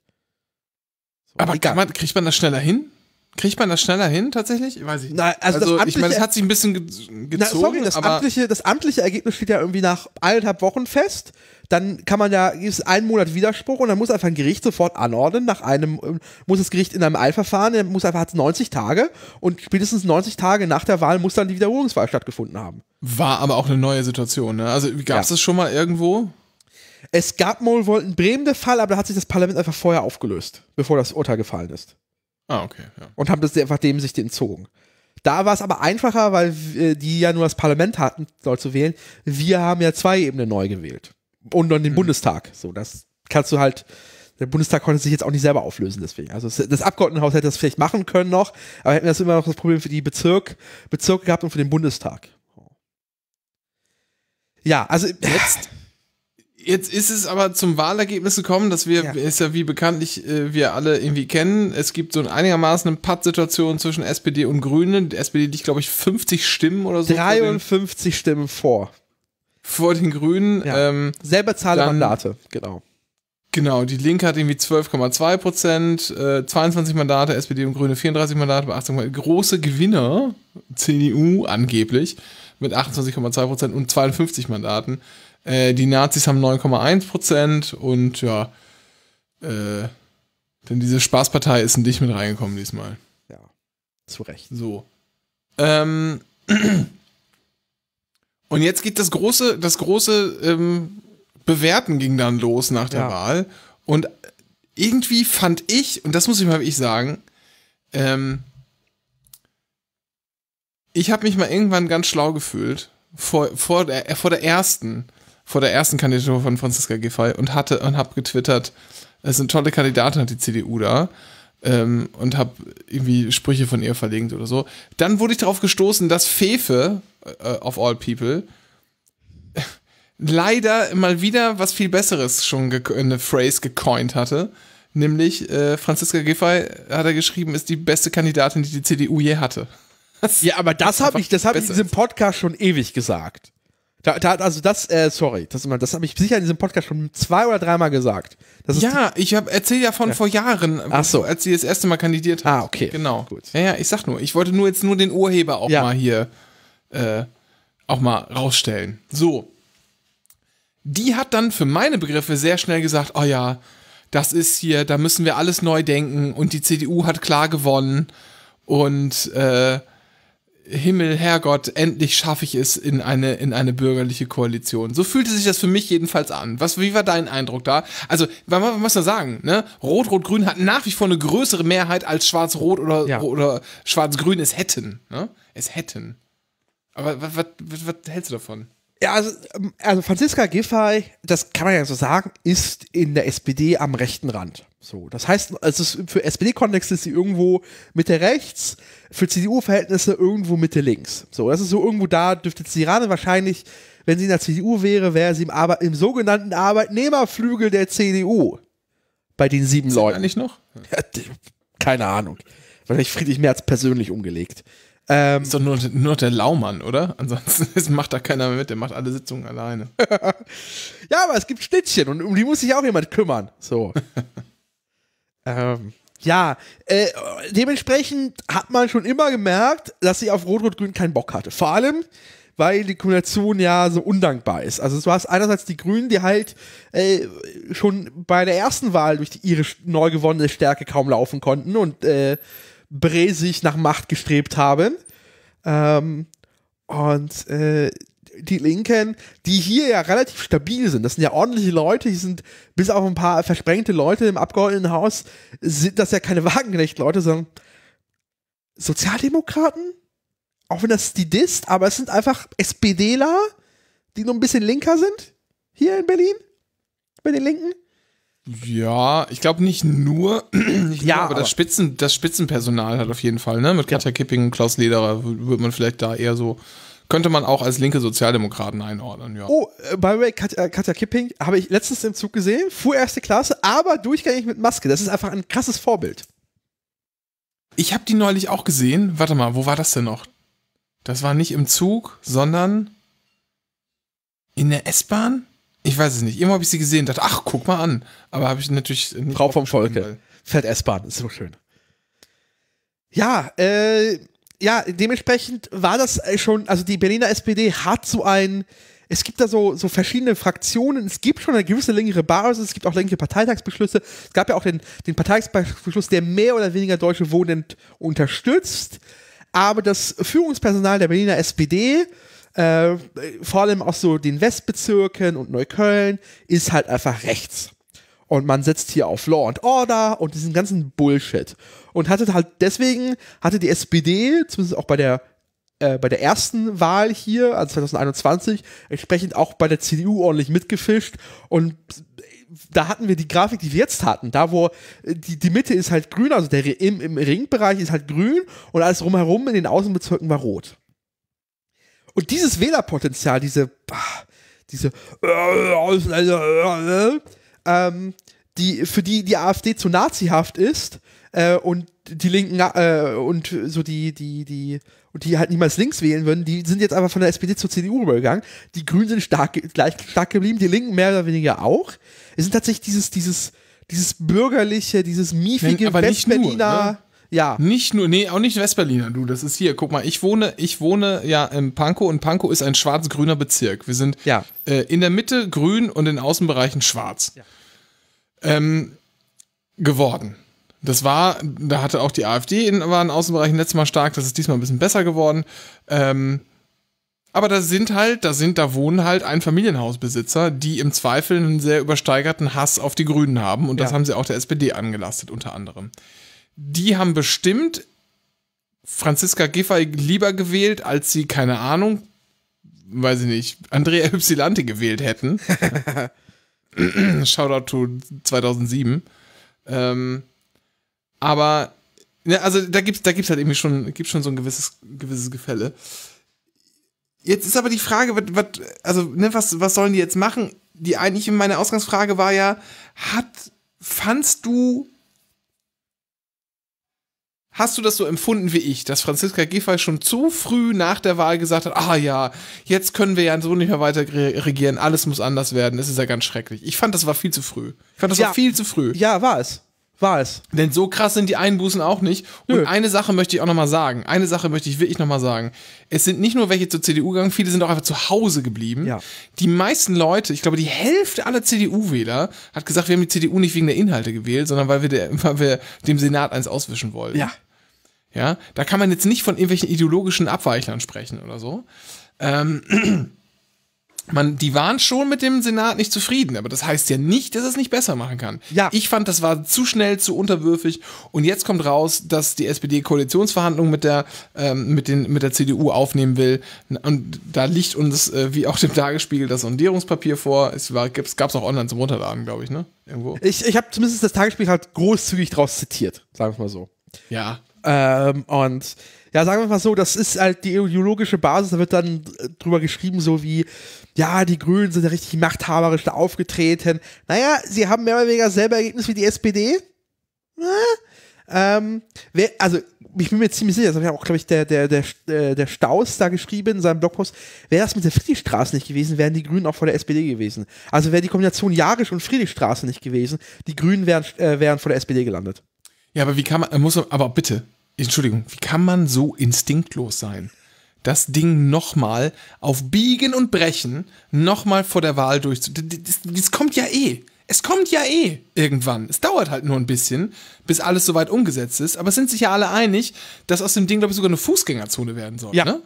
So, Aber man, kriegt man das schneller hin? Kriegt man das schneller hin tatsächlich? Weiß ich nicht. Nein, also, also ich meine, es hat sich ein bisschen ge gezogen. Na, sorry, das, amtliche, das amtliche Ergebnis steht ja irgendwie nach eineinhalb Wochen fest. Dann kann man ja, ist ein Monat Widerspruch und dann muss einfach ein Gericht sofort anordnen. Nach einem, ähm, muss das Gericht in einem Eilverfahren, dann muss einfach, 90 Tage und spätestens 90 Tage nach der Wahl muss dann die Wiederholungswahl stattgefunden haben. War aber auch eine neue Situation, ne? Also gab es ja. das schon mal irgendwo? Es gab mal wohl einen Bremen der Fall, aber da hat sich das Parlament einfach vorher aufgelöst, bevor das Urteil gefallen ist. Ah, okay. Ja. Und haben das einfach dem sich entzogen. Da war es aber einfacher, weil äh, die ja nur das Parlament hatten, soll zu wählen. Wir haben ja zwei Ebenen neu gewählt. Und dann den mhm. Bundestag. So, das kannst du halt. Der Bundestag konnte sich jetzt auch nicht selber auflösen, deswegen. Also das Abgeordnetenhaus hätte das vielleicht machen können noch, aber hätten das immer noch das Problem für die Bezirk, Bezirke gehabt und für den Bundestag. Ja, also jetzt Jetzt ist es aber zum Wahlergebnis gekommen, dass wir, ja. ist ja wie bekanntlich äh, wir alle irgendwie kennen, es gibt so ein einigermaßen eine Pattsituation zwischen SPD und Grünen. Die SPD liegt, glaube ich, 50 Stimmen oder so. 53 vor Stimmen vor. Vor den Grünen. Ja. Ähm, Selber Zahl dann, Mandate, genau. Genau, die Linke hat irgendwie 12,2 Prozent, äh, 22 Mandate, SPD und Grüne 34 Mandate, bei 18 Mandate. Große Gewinner, CDU angeblich, mit 28,2 Prozent und 52 Mandaten. Äh, die Nazis haben 9,1% und ja, äh, denn diese Spaßpartei ist in dich mit reingekommen diesmal. Ja, zu Recht. So. Ähm, und jetzt geht das große, das große ähm, Bewerten ging dann los nach der ja. Wahl. Und irgendwie fand ich, und das muss ich mal wirklich sagen, ähm, ich habe mich mal irgendwann ganz schlau gefühlt vor, vor, der, äh, vor der ersten, vor der ersten Kandidatur von Franziska Giffey und hatte und habe getwittert, es sind tolle Kandidaten, hat die CDU da. Ähm, und habe irgendwie Sprüche von ihr verlinkt oder so. Dann wurde ich darauf gestoßen, dass Fefe äh, of all people leider mal wieder was viel Besseres schon eine Phrase gecoint hatte. Nämlich äh, Franziska Giffey hat er geschrieben, ist die beste Kandidatin, die die CDU je hatte. ja, aber das habe ich, das habe ich in diesem Podcast schon ewig gesagt. Da, da, also das, äh, sorry, das, das habe ich sicher in diesem Podcast schon zwei oder dreimal gesagt. ja, ich erzähle ja von ja. vor Jahren, Ach so. als sie das erste Mal kandidiert hat. Ah, okay. Genau. Gut. Ja, ja, ich sag nur, ich wollte nur jetzt nur den Urheber auch ja. mal hier äh, auch mal rausstellen. So. Die hat dann für meine Begriffe sehr schnell gesagt, oh ja, das ist hier, da müssen wir alles neu denken und die CDU hat klar gewonnen und äh, Himmel, Herrgott, endlich schaffe ich es in eine, in eine bürgerliche Koalition. So fühlte sich das für mich jedenfalls an. Was, wie war dein Eindruck da? Also, man, man muss ja sagen, ne? Rot-Rot-Grün hat nach wie vor eine größere Mehrheit als Schwarz-Rot oder, ja. oder Schwarz-Grün es hätten. Ne? Es hätten. Aber was, was, was hältst du davon? Ja, also, ähm, also Franziska Giffey, das kann man ja so sagen, ist in der SPD am rechten Rand. So, das heißt, also für SPD-Kontext ist sie irgendwo Mitte rechts, für CDU-Verhältnisse irgendwo Mitte links. So, das ist so irgendwo da, dürfte Zirane wahrscheinlich, wenn sie in der CDU wäre, wäre sie im, Arbe im sogenannten Arbeitnehmerflügel der CDU. Bei den sieben Leuten. Eigentlich noch? Ja, keine Ahnung. Wahrscheinlich Friedrich Merz persönlich umgelegt. Ähm, ist doch nur, nur der Laumann, oder? Ansonsten macht da keiner mehr mit, der macht alle Sitzungen alleine. ja, aber es gibt Schnittchen und um die muss sich auch jemand kümmern. So. ähm, ja, äh, dementsprechend hat man schon immer gemerkt, dass ich auf Rot-Rot-Grün keinen Bock hatte. Vor allem, weil die Kombination ja so undankbar ist. Also du hast einerseits die Grünen, die halt äh, schon bei der ersten Wahl durch die ihre neu gewonnene Stärke kaum laufen konnten und äh, bräsig nach Macht gestrebt haben. Ähm, und äh, die Linken, die hier ja relativ stabil sind, das sind ja ordentliche Leute, die sind bis auf ein paar versprengte Leute im Abgeordnetenhaus, sind das ja keine Wagenknecht-Leute, sondern Sozialdemokraten? Auch wenn das die dist, aber es sind einfach SPDler, die nur ein bisschen linker sind hier in Berlin, bei den Linken. Ja, ich glaube nicht nur, Ich ja, nur, aber, aber das, Spitzen, das Spitzenpersonal hat auf jeden Fall, ne? Mit Katja Kipping und Klaus Lederer würde man vielleicht da eher so, könnte man auch als linke Sozialdemokraten einordnen, ja. Oh, äh, by the way, Katja, äh, Katja Kipping habe ich letztens im Zug gesehen, fuhr erste Klasse, aber durchgängig mit Maske. Das ist einfach ein krasses Vorbild. Ich habe die neulich auch gesehen. Warte mal, wo war das denn noch? Das war nicht im Zug, sondern in der S-Bahn? Ich weiß es nicht. Irgendwann habe ich sie gesehen und dachte, ach, guck mal an. Aber habe ich natürlich nicht. Frau vom Volke. Fährt S-Bahn, ist so schön. Ja, äh, ja, dementsprechend war das äh, schon, also die Berliner SPD hat so ein, es gibt da so, so verschiedene Fraktionen, es gibt schon eine gewisse längere Basis, es gibt auch längere Parteitagsbeschlüsse. Es gab ja auch den, den Parteitagsbeschluss, der mehr oder weniger deutsche Wohnen unterstützt. Aber das Führungspersonal der Berliner SPD äh, vor allem auch so den Westbezirken und Neukölln, ist halt einfach rechts. Und man setzt hier auf Law and Order und diesen ganzen Bullshit. Und hatte halt deswegen, hatte die SPD, zumindest auch bei der äh, bei der ersten Wahl hier, also 2021, entsprechend auch bei der CDU ordentlich mitgefischt und da hatten wir die Grafik, die wir jetzt hatten, da wo äh, die, die Mitte ist halt grün, also der im, im Ringbereich ist halt grün und alles rumherum in den Außenbezirken war rot. Und dieses Wählerpotenzial, diese, ah, diese, äh, äh, äh, ähm, die, für die die AfD zu nazihaft ist äh, und die Linken äh, und so die, die, die, und die halt niemals links wählen würden, die sind jetzt einfach von der SPD zur CDU rübergegangen. Die Grünen sind stark, gleich stark geblieben, die Linken mehr oder weniger auch. Es sind tatsächlich dieses, dieses, dieses bürgerliche, dieses miefige Westberliner. Ne? Ja. Nicht nur, nee, auch nicht Westberliner, du, das ist hier. Guck mal, ich wohne, ich wohne ja in Pankow und Pankow ist ein schwarz-grüner Bezirk. Wir sind ja. äh, in der Mitte grün und in Außenbereichen schwarz. Ja. Ähm, geworden. Das war, da hatte auch die AfD in, war in Außenbereichen letztes Mal stark, das ist diesmal ein bisschen besser geworden. Ähm, aber da sind halt, da sind, da wohnen halt Einfamilienhausbesitzer, die im Zweifel einen sehr übersteigerten Hass auf die Grünen haben. Und das ja. haben sie auch der SPD angelastet, unter anderem die haben bestimmt Franziska Giffey lieber gewählt, als sie, keine Ahnung, weiß ich nicht, Andrea Ypsilanti gewählt hätten. Shoutout to 2007. Ähm, aber, ne, also da gibt es da gibt's halt irgendwie schon, gibt's schon so ein gewisses, gewisses Gefälle. Jetzt ist aber die Frage, wat, wat, also, ne, was, was sollen die jetzt machen? Die eigentlich meine Ausgangsfrage war ja, hat, fandst du hast du das so empfunden wie ich, dass Franziska Giffey schon zu früh nach der Wahl gesagt hat, ah ja, jetzt können wir ja so nicht mehr weiter regieren, alles muss anders werden, das ist ja ganz schrecklich. Ich fand, das war viel zu früh. Ich fand, das ja. war viel zu früh. Ja, war es. War es. Denn so krass sind die Einbußen auch nicht. Nö. Und eine Sache möchte ich auch nochmal sagen. Eine Sache möchte ich wirklich nochmal sagen. Es sind nicht nur welche zur CDU gegangen, viele sind auch einfach zu Hause geblieben. Ja. Die meisten Leute, ich glaube, die Hälfte aller CDU-Wähler hat gesagt, wir haben die CDU nicht wegen der Inhalte gewählt, sondern weil wir, der, weil wir dem Senat eins auswischen wollen. Ja. Ja, da kann man jetzt nicht von irgendwelchen ideologischen Abweichlern sprechen oder so. Ähm, man, die waren schon mit dem Senat nicht zufrieden, aber das heißt ja nicht, dass es nicht besser machen kann. Ja. Ich fand, das war zu schnell, zu unterwürfig und jetzt kommt raus, dass die SPD Koalitionsverhandlungen mit der, ähm, mit den, mit der CDU aufnehmen will und da liegt uns, äh, wie auch dem Tagesspiegel, das Sondierungspapier vor. Es war, gab's, gab's auch online zum Runterladen, glaube ich, ne? Irgendwo. Ich, ich habe zumindest das Tagesspiegel halt großzügig draus zitiert, sagen wir mal so. Ja, ähm, und ja, sagen wir mal so, das ist halt die ideologische Basis, da wird dann äh, drüber geschrieben, so wie, ja, die Grünen sind ja richtig machthaberisch da aufgetreten. Naja, sie haben mehr oder weniger selber Ergebnis wie die SPD. Ja? Ähm, wer, also, ich bin mir ziemlich sicher, das hat ja auch, glaube ich, der, der, der, äh, der Staus da geschrieben in seinem Blogpost, wäre das mit der Friedrichstraße nicht gewesen, wären die Grünen auch vor der SPD gewesen. Also wäre die Kombination Jarisch und Friedrichstraße nicht gewesen, die Grünen wären, äh, wären vor der SPD gelandet. Ja, aber wie kann man, muss, aber bitte, Entschuldigung, wie kann man so instinktlos sein? Das Ding nochmal auf Biegen und Brechen nochmal vor der Wahl durchzu. Das, das kommt ja eh. Es kommt ja eh irgendwann. Es dauert halt nur ein bisschen, bis alles soweit umgesetzt ist. Aber sind sich ja alle einig, dass aus dem Ding, glaube ich, sogar eine Fußgängerzone werden soll. Ja. Ne?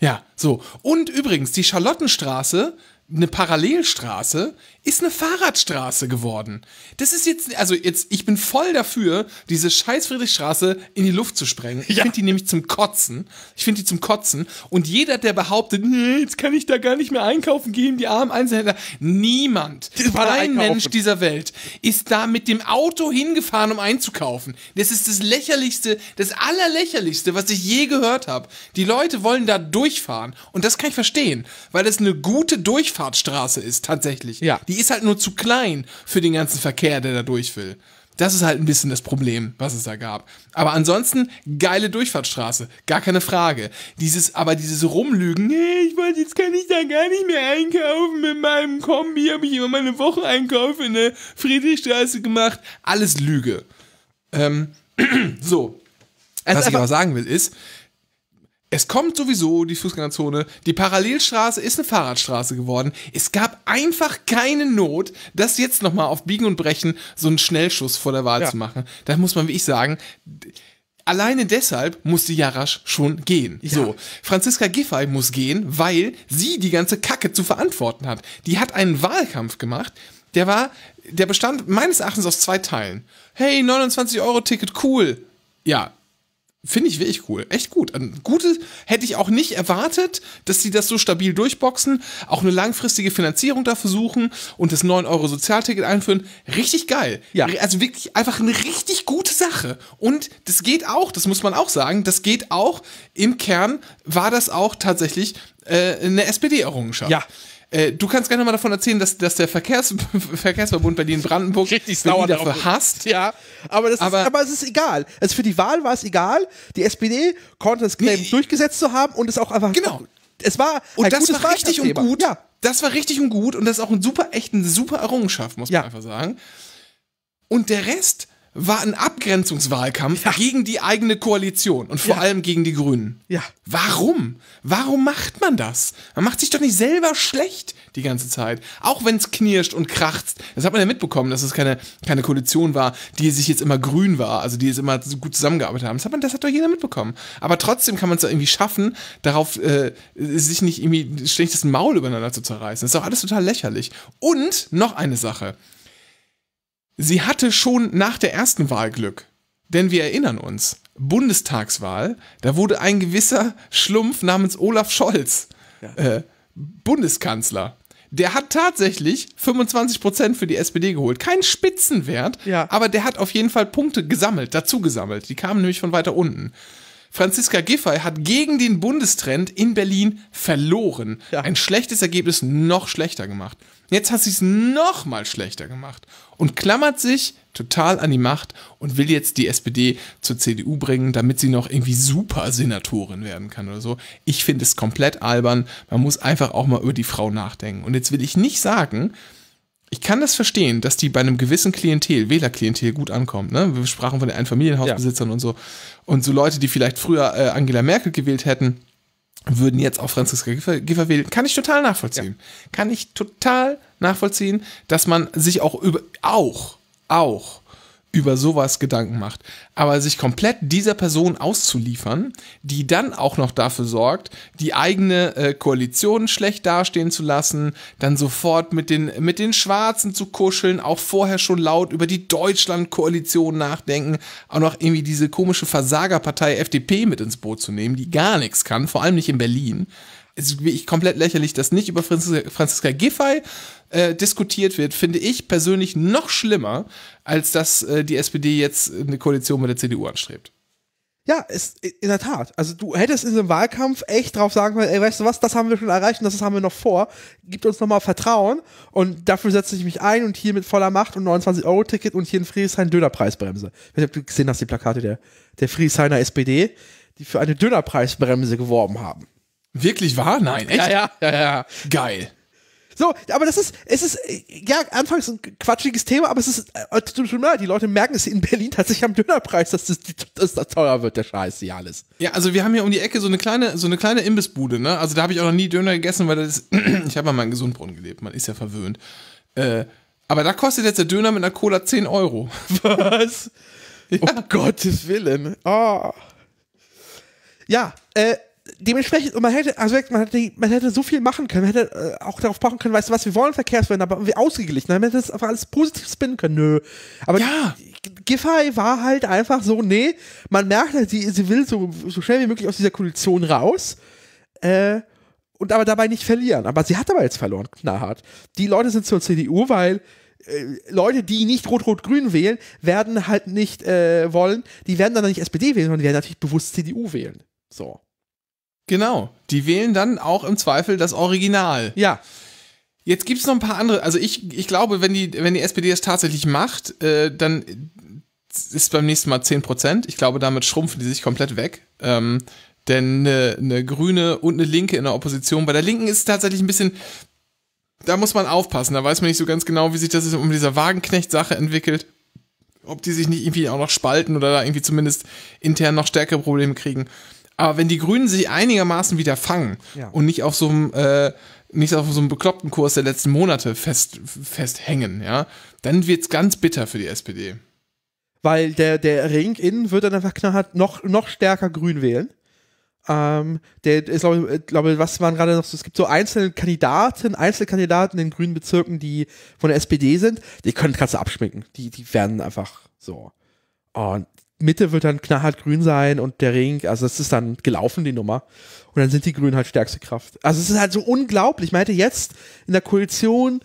Ja, so. Und übrigens, die Charlottenstraße eine Parallelstraße ist eine Fahrradstraße geworden. Das ist jetzt, also jetzt, ich bin voll dafür, diese scheiß Friedrichstraße in die Luft zu sprengen. Ich ja. finde die nämlich zum Kotzen. Ich finde die zum Kotzen. Und jeder, der behauptet, nee, jetzt kann ich da gar nicht mehr einkaufen gehen, die armen Einzelhändler. Niemand, kein Mensch dieser Welt ist da mit dem Auto hingefahren, um einzukaufen. Das ist das lächerlichste, das allerlächerlichste, was ich je gehört habe. Die Leute wollen da durchfahren. Und das kann ich verstehen, weil das eine gute Durchfahrt Abfahrtstraße ist, tatsächlich. Ja. Die ist halt nur zu klein für den ganzen Verkehr, der da durch will. Das ist halt ein bisschen das Problem, was es da gab. Aber ansonsten, geile Durchfahrtsstraße, gar keine Frage. Dieses, aber dieses Rumlügen, hey, ich wollte, jetzt kann ich da gar nicht mehr einkaufen mit meinem Kombi, habe ich immer meine Woche einkaufen in der Friedrichstraße gemacht. Alles Lüge. Ähm, so. Also was ich aber sagen will, ist, es kommt sowieso die Fußgängerzone. Die Parallelstraße ist eine Fahrradstraße geworden. Es gab einfach keine Not, das jetzt nochmal auf Biegen und Brechen so einen Schnellschuss vor der Wahl ja. zu machen. Da muss man, wie ich sagen, alleine deshalb musste Jarasch schon gehen. Ja. So, Franziska Giffey muss gehen, weil sie die ganze Kacke zu verantworten hat. Die hat einen Wahlkampf gemacht, der war, der bestand meines Erachtens aus zwei Teilen. Hey, 29 Euro Ticket, cool. Ja, Finde ich wirklich cool. Echt gut. Ein gutes hätte ich auch nicht erwartet, dass sie das so stabil durchboxen, auch eine langfristige Finanzierung dafür suchen und das 9-Euro-Sozialticket einführen. Richtig geil. Ja. Also wirklich einfach eine richtig gute Sache. Und das geht auch, das muss man auch sagen, das geht auch. Im Kern war das auch tatsächlich äh, eine SPD-Errungenschaft. Ja. Äh, du kannst gerne mal davon erzählen, dass, dass der Verkehrs Verkehrsverbund Berlin-Brandenburg richtig sauer dafür hasst. Ja, aber, das aber, ist, aber es ist egal. Also für die Wahl war es egal. Die SPD konnte es claimen, nee, durchgesetzt zu haben und es auch einfach. Genau. Es war und das war richtig und gut. Ja. Das war richtig und gut und das ist auch ein super, echt eine super Errungenschaft, muss man einfach sagen. Und der Rest war ein Abgrenzungswahlkampf ja. gegen die eigene Koalition und vor ja. allem gegen die Grünen. Ja. Warum? Warum macht man das? Man macht sich doch nicht selber schlecht die ganze Zeit. Auch wenn es knirscht und kracht. Das hat man ja mitbekommen, dass es keine, keine Koalition war, die sich jetzt immer grün war, also die jetzt immer so gut zusammengearbeitet haben. Das hat, man, das hat doch jeder mitbekommen. Aber trotzdem kann man es irgendwie schaffen, darauf äh, sich nicht irgendwie ständig das Maul übereinander zu zerreißen. Das ist doch alles total lächerlich. Und noch eine Sache. Sie hatte schon nach der ersten Wahl Glück. Denn wir erinnern uns, Bundestagswahl, da wurde ein gewisser Schlumpf namens Olaf Scholz ja. äh, Bundeskanzler. Der hat tatsächlich 25% für die SPD geholt. Kein Spitzenwert, ja. aber der hat auf jeden Fall Punkte gesammelt, dazu gesammelt. Die kamen nämlich von weiter unten. Franziska Giffey hat gegen den Bundestrend in Berlin verloren. Ja. Ein schlechtes Ergebnis noch schlechter gemacht. Jetzt hat sie es noch mal schlechter gemacht und klammert sich total an die Macht und will jetzt die SPD zur CDU bringen, damit sie noch irgendwie super Senatorin werden kann oder so. Ich finde es komplett albern. Man muss einfach auch mal über die Frau nachdenken. Und jetzt will ich nicht sagen, ich kann das verstehen, dass die bei einem gewissen Klientel, Wählerklientel gut ankommt. Ne? Wir sprachen von den Einfamilienhausbesitzern ja. und so. Und so Leute, die vielleicht früher äh, Angela Merkel gewählt hätten, würden jetzt auch Franziska Giffer, Giffer wählen. Kann ich total nachvollziehen. Ja. Kann ich total nachvollziehen, dass man sich auch über, auch, auch über sowas Gedanken macht. Aber sich komplett dieser Person auszuliefern, die dann auch noch dafür sorgt, die eigene äh, Koalition schlecht dastehen zu lassen, dann sofort mit den, mit den Schwarzen zu kuscheln, auch vorher schon laut über die Deutschland-Koalition nachdenken, auch noch irgendwie diese komische Versagerpartei FDP mit ins Boot zu nehmen, die gar nichts kann, vor allem nicht in Berlin es ist wirklich komplett lächerlich, dass nicht über Franziska, Franziska Giffey äh, diskutiert wird, finde ich persönlich noch schlimmer, als dass äh, die SPD jetzt eine Koalition mit der CDU anstrebt. Ja, ist, in der Tat. Also du hättest in dem Wahlkampf echt drauf sagen können, ey, weißt du was, das haben wir schon erreicht und das haben wir noch vor. Gibt uns nochmal Vertrauen und dafür setze ich mich ein und hier mit voller Macht und 29-Euro-Ticket und hier in Friedrichshain Dönerpreisbremse. Ich weiß gesehen dass die Plakate der, der Friedrichshainer SPD, die für eine Dönerpreisbremse geworben haben. Wirklich wahr? Nein, echt? Ja, ja, ja, ja. Geil. So, aber das ist, es ist, ja, anfangs ein quatschiges Thema, aber es ist, äh, die Leute merken es in Berlin tatsächlich am Dönerpreis, dass das, dass das teuer wird, der Scheiß hier alles. Ja, also wir haben hier um die Ecke so eine kleine, so eine kleine Imbissbude, ne? Also da habe ich auch noch nie Döner gegessen, weil das, ist, ich habe ja mal in Gesundbrunnen gelebt, man ist ja verwöhnt. Äh, aber da kostet jetzt der Döner mit einer Cola 10 Euro. Was? Ja. Um Gottes Willen. Oh. Ja, äh, dementsprechend, man hätte, also man hätte, man hätte so viel machen können, man hätte äh, auch darauf pochen können, weißt du was, wir wollen Verkehrswende, aber wir ausgeglichen, dann hätte das einfach alles positiv spinnen können, nö. Aber ja. Giffey war halt einfach so, nee, man merkt halt, sie, sie will so, so schnell wie möglich aus dieser Koalition raus, äh, und aber dabei nicht verlieren. Aber sie hat aber jetzt verloren, knallhart. Die Leute sind zur CDU, weil äh, Leute, die nicht Rot-Rot-Grün wählen, werden halt nicht äh, wollen, die werden dann nicht SPD wählen, sondern die werden natürlich bewusst CDU wählen. So. Genau. Die wählen dann auch im Zweifel das Original. Ja. Jetzt gibt es noch ein paar andere. Also ich, ich glaube, wenn die, wenn die SPD es tatsächlich macht, äh, dann ist beim nächsten Mal 10%. Ich glaube, damit schrumpfen die sich komplett weg. Ähm, denn eine, eine Grüne und eine Linke in der Opposition. Bei der Linken ist es tatsächlich ein bisschen, da muss man aufpassen. Da weiß man nicht so ganz genau, wie sich das um dieser Wagenknecht-Sache entwickelt. Ob die sich nicht irgendwie auch noch spalten oder da irgendwie zumindest intern noch stärkere Probleme kriegen. Aber wenn die Grünen sich einigermaßen wieder fangen ja. und nicht auf so einem äh, nicht auf so einem bekloppten Kurs der letzten Monate fest, festhängen, ja, dann wird es ganz bitter für die SPD. Weil der, der Ring innen wird dann einfach knallhart noch, noch stärker grün wählen. Ähm, der ist, glaube ich, äh, glaub, was waren gerade noch so, es gibt so einzelne Kandidaten, Einzelkandidaten in den grünen Bezirken, die von der SPD sind, die können kannst du abschminken. Die, die werden einfach so. Und Mitte wird dann knallhart grün sein und der Ring, also es ist dann gelaufen, die Nummer. Und dann sind die Grünen halt stärkste Kraft. Also es ist halt so unglaublich. Man hätte jetzt in der Koalition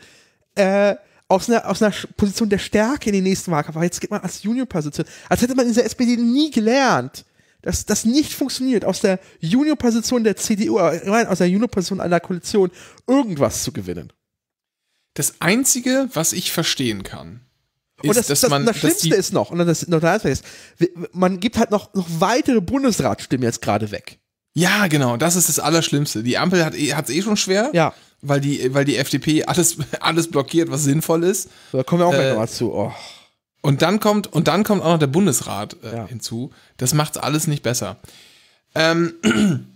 äh, aus, einer, aus einer Position der Stärke in den nächsten Wahlkampf, aber jetzt geht man als Junior-Position. Als hätte man in der SPD nie gelernt, dass das nicht funktioniert, aus der Junior-Position der CDU, nein, äh, aus der Junior-Position einer Koalition irgendwas zu gewinnen. Das Einzige, was ich verstehen kann, ist, und das, dass das, man, das Schlimmste ist noch, und das noch Notarste ist, man gibt halt noch, noch weitere Bundesratsstimmen jetzt gerade weg. Ja, genau, das ist das Allerschlimmste. Die Ampel hat es eh schon schwer, ja. weil, die, weil die FDP alles, alles blockiert, was sinnvoll ist. Da kommen wir auch gleich äh, mal zu. Oh. Und dann kommt, und dann kommt auch noch der Bundesrat äh, ja. hinzu. Das macht's alles nicht besser. Ähm,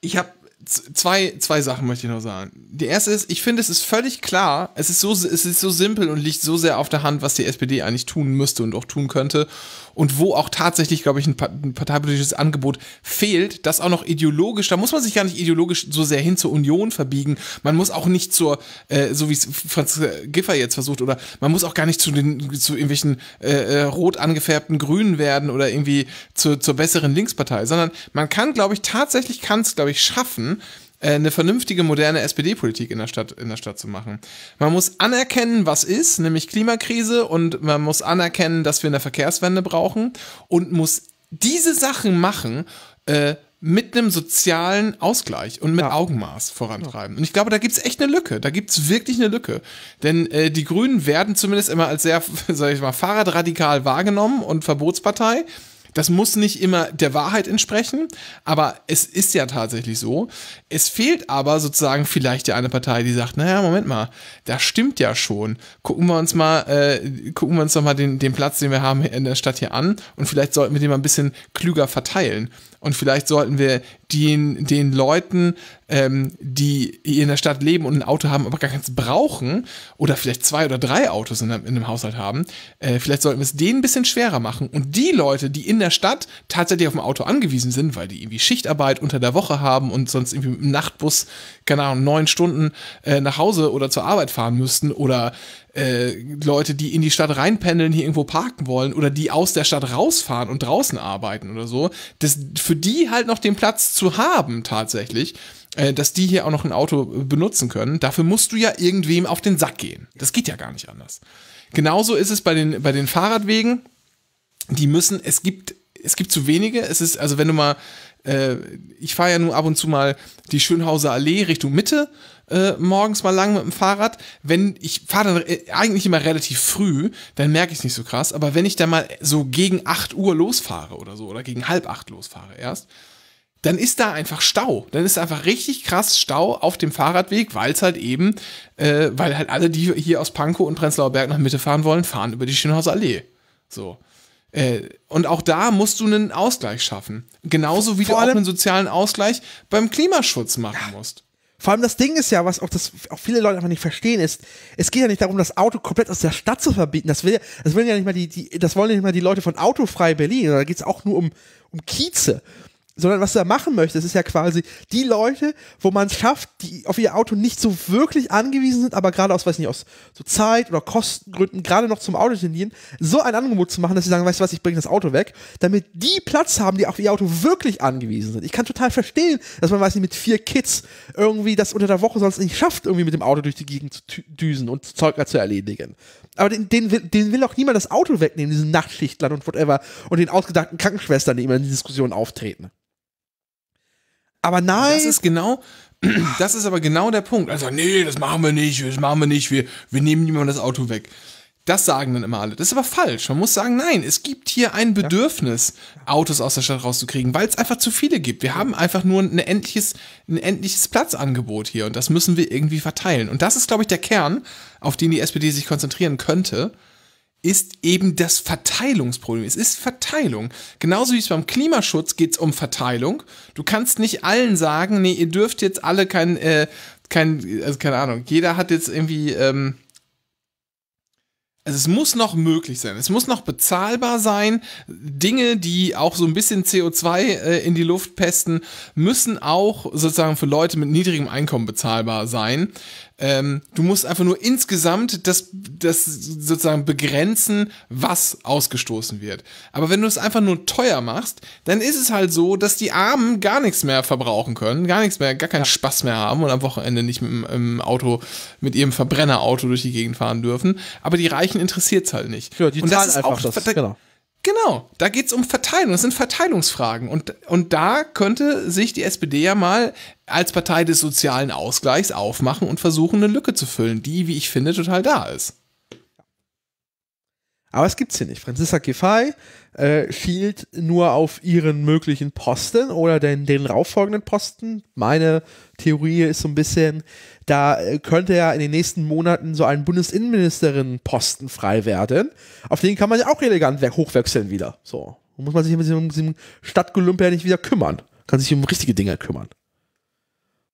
ich habe zwei, zwei Sachen möchte ich noch sagen. Die erste ist, ich finde, es ist völlig klar, es ist, so, es ist so simpel und liegt so sehr auf der Hand, was die SPD eigentlich tun müsste und auch tun könnte. Und wo auch tatsächlich, glaube ich, ein, ein parteipolitisches Angebot fehlt, das auch noch ideologisch, da muss man sich gar nicht ideologisch so sehr hin zur Union verbiegen. Man muss auch nicht zur, äh, so wie es Franz Giffer jetzt versucht, oder man muss auch gar nicht zu den, zu irgendwelchen äh, äh rot angefärbten Grünen werden oder irgendwie zu, zur besseren Linkspartei, sondern man kann, glaube ich, tatsächlich kann es, glaube ich, schaffen, äh, eine vernünftige, moderne SPD-Politik in der Stadt, in der Stadt zu machen. Man muss anerkennen, was ist, nämlich Klimakrise und man muss anerkennen, dass wir eine Verkehrswende brauchen und muss diese Sachen machen, äh, mit einem sozialen Ausgleich und mit ja. Augenmaß vorantreiben. Und ich glaube, da gibt es echt eine Lücke. Da gibt es wirklich eine Lücke. Denn äh, die Grünen werden zumindest immer als sehr, sag ich mal, Fahrradradikal wahrgenommen und Verbotspartei. Das muss nicht immer der Wahrheit entsprechen, aber es ist ja tatsächlich so. Es fehlt aber sozusagen vielleicht ja eine Partei, die sagt, naja, Moment mal, das stimmt ja schon. Gucken wir uns mal, äh, gucken wir uns doch mal den, den Platz, den wir haben in der Stadt hier an und vielleicht sollten wir den mal ein bisschen klüger verteilen. Und vielleicht sollten wir den, den Leuten, ähm, die in der Stadt leben und ein Auto haben, aber gar keins brauchen, oder vielleicht zwei oder drei Autos in, in einem Haushalt haben, äh, vielleicht sollten wir es denen ein bisschen schwerer machen. Und die Leute, die in der Stadt tatsächlich auf ein Auto angewiesen sind, weil die irgendwie Schichtarbeit unter der Woche haben und sonst irgendwie mit dem Nachtbus, keine Ahnung, neun Stunden äh, nach Hause oder zur Arbeit fahren müssten oder äh, Leute, die in die Stadt reinpendeln, hier irgendwo parken wollen oder die aus der Stadt rausfahren und draußen arbeiten oder so, das, für die halt noch den Platz zu haben tatsächlich, äh, dass die hier auch noch ein Auto benutzen können, dafür musst du ja irgendwem auf den Sack gehen. Das geht ja gar nicht anders. Genauso ist es bei den, bei den Fahrradwegen. Die müssen, es gibt, es gibt zu wenige. Es ist, also wenn du mal, äh, ich fahre ja nur ab und zu mal die Schönhauser Allee Richtung Mitte äh, morgens mal lang mit dem Fahrrad. Wenn ich fahre dann äh, eigentlich immer relativ früh, dann merke ich es nicht so krass. Aber wenn ich dann mal so gegen 8 Uhr losfahre oder so oder gegen halb acht losfahre erst, dann ist da einfach Stau. Dann ist einfach richtig krass Stau auf dem Fahrradweg, weil es halt eben, äh, weil halt alle, die hier aus Pankow und Prenzlauer Berg nach Mitte fahren wollen, fahren über die Schönhauser Allee. So. Äh, und auch da musst du einen Ausgleich schaffen. Genauso wie Vor du auch einen sozialen Ausgleich beim Klimaschutz machen musst. Vor allem das Ding ist ja, was auch, das, auch viele Leute einfach nicht verstehen, ist, es geht ja nicht darum, das Auto komplett aus der Stadt zu verbieten. Das, will, das, will ja nicht mal die, die, das wollen ja nicht mal die Leute von Autofrei Berlin. Da geht es auch nur um, um Kieze sondern was du da machen möchtest, ist ja quasi die Leute, wo man es schafft, die auf ihr Auto nicht so wirklich angewiesen sind, aber gerade aus, weiß nicht, aus so Zeit oder Kostengründen gerade noch zum Auto tendieren, so ein Angebot zu machen, dass sie sagen, weißt du was, ich bringe das Auto weg, damit die Platz haben, die auf ihr Auto wirklich angewiesen sind. Ich kann total verstehen, dass man, weiß nicht, mit vier Kids irgendwie das unter der Woche sonst nicht schafft, irgendwie mit dem Auto durch die Gegend zu düsen und Zeug zu erledigen. Aber den, den, will, den will auch niemand das Auto wegnehmen, diesen Nachtschichtlern und whatever und den ausgedachten Krankenschwestern, die immer in die Diskussion auftreten. Aber nein. Das ist genau, das ist aber genau der Punkt. Also, nee, das machen wir nicht, das machen wir nicht, wir, wir nehmen niemandem das Auto weg. Das sagen dann immer alle. Das ist aber falsch. Man muss sagen, nein, es gibt hier ein Bedürfnis, Autos aus der Stadt rauszukriegen, weil es einfach zu viele gibt. Wir haben einfach nur ein endliches, ein endliches Platzangebot hier und das müssen wir irgendwie verteilen. Und das ist, glaube ich, der Kern, auf den die SPD sich konzentrieren könnte ist eben das Verteilungsproblem. Es ist Verteilung. Genauso wie es beim Klimaschutz geht es um Verteilung. Du kannst nicht allen sagen, nee, ihr dürft jetzt alle kein, äh, kein, also keine Ahnung, jeder hat jetzt irgendwie, ähm, also es muss noch möglich sein, es muss noch bezahlbar sein. Dinge, die auch so ein bisschen CO2 äh, in die Luft pesten, müssen auch sozusagen für Leute mit niedrigem Einkommen bezahlbar sein. Ähm, du musst einfach nur insgesamt das, das sozusagen begrenzen, was ausgestoßen wird. Aber wenn du es einfach nur teuer machst, dann ist es halt so, dass die Armen gar nichts mehr verbrauchen können, gar nichts mehr, gar keinen ja. Spaß mehr haben und am Wochenende nicht mit dem Auto, mit ihrem Verbrennerauto durch die Gegend fahren dürfen. Aber die Reichen interessiert's halt nicht. Ja, die und das ist auch das, das genau. Genau, da geht es um Verteilung, das sind Verteilungsfragen. Und, und da könnte sich die SPD ja mal als Partei des sozialen Ausgleichs aufmachen und versuchen, eine Lücke zu füllen, die, wie ich finde, total da ist. Aber es gibt es hier nicht. Franziska Giffey äh, Shield nur auf ihren möglichen Posten oder den, den rauffolgenden Posten. Meine Theorie ist so ein bisschen, da äh, könnte ja in den nächsten Monaten so ein Bundesinnenministerin-Posten frei werden. Auf den kann man ja auch elegant hochwechseln wieder. So. Muss man sich um diesen Stadtgelümpe ja nicht wieder kümmern. Kann sich um richtige Dinge kümmern.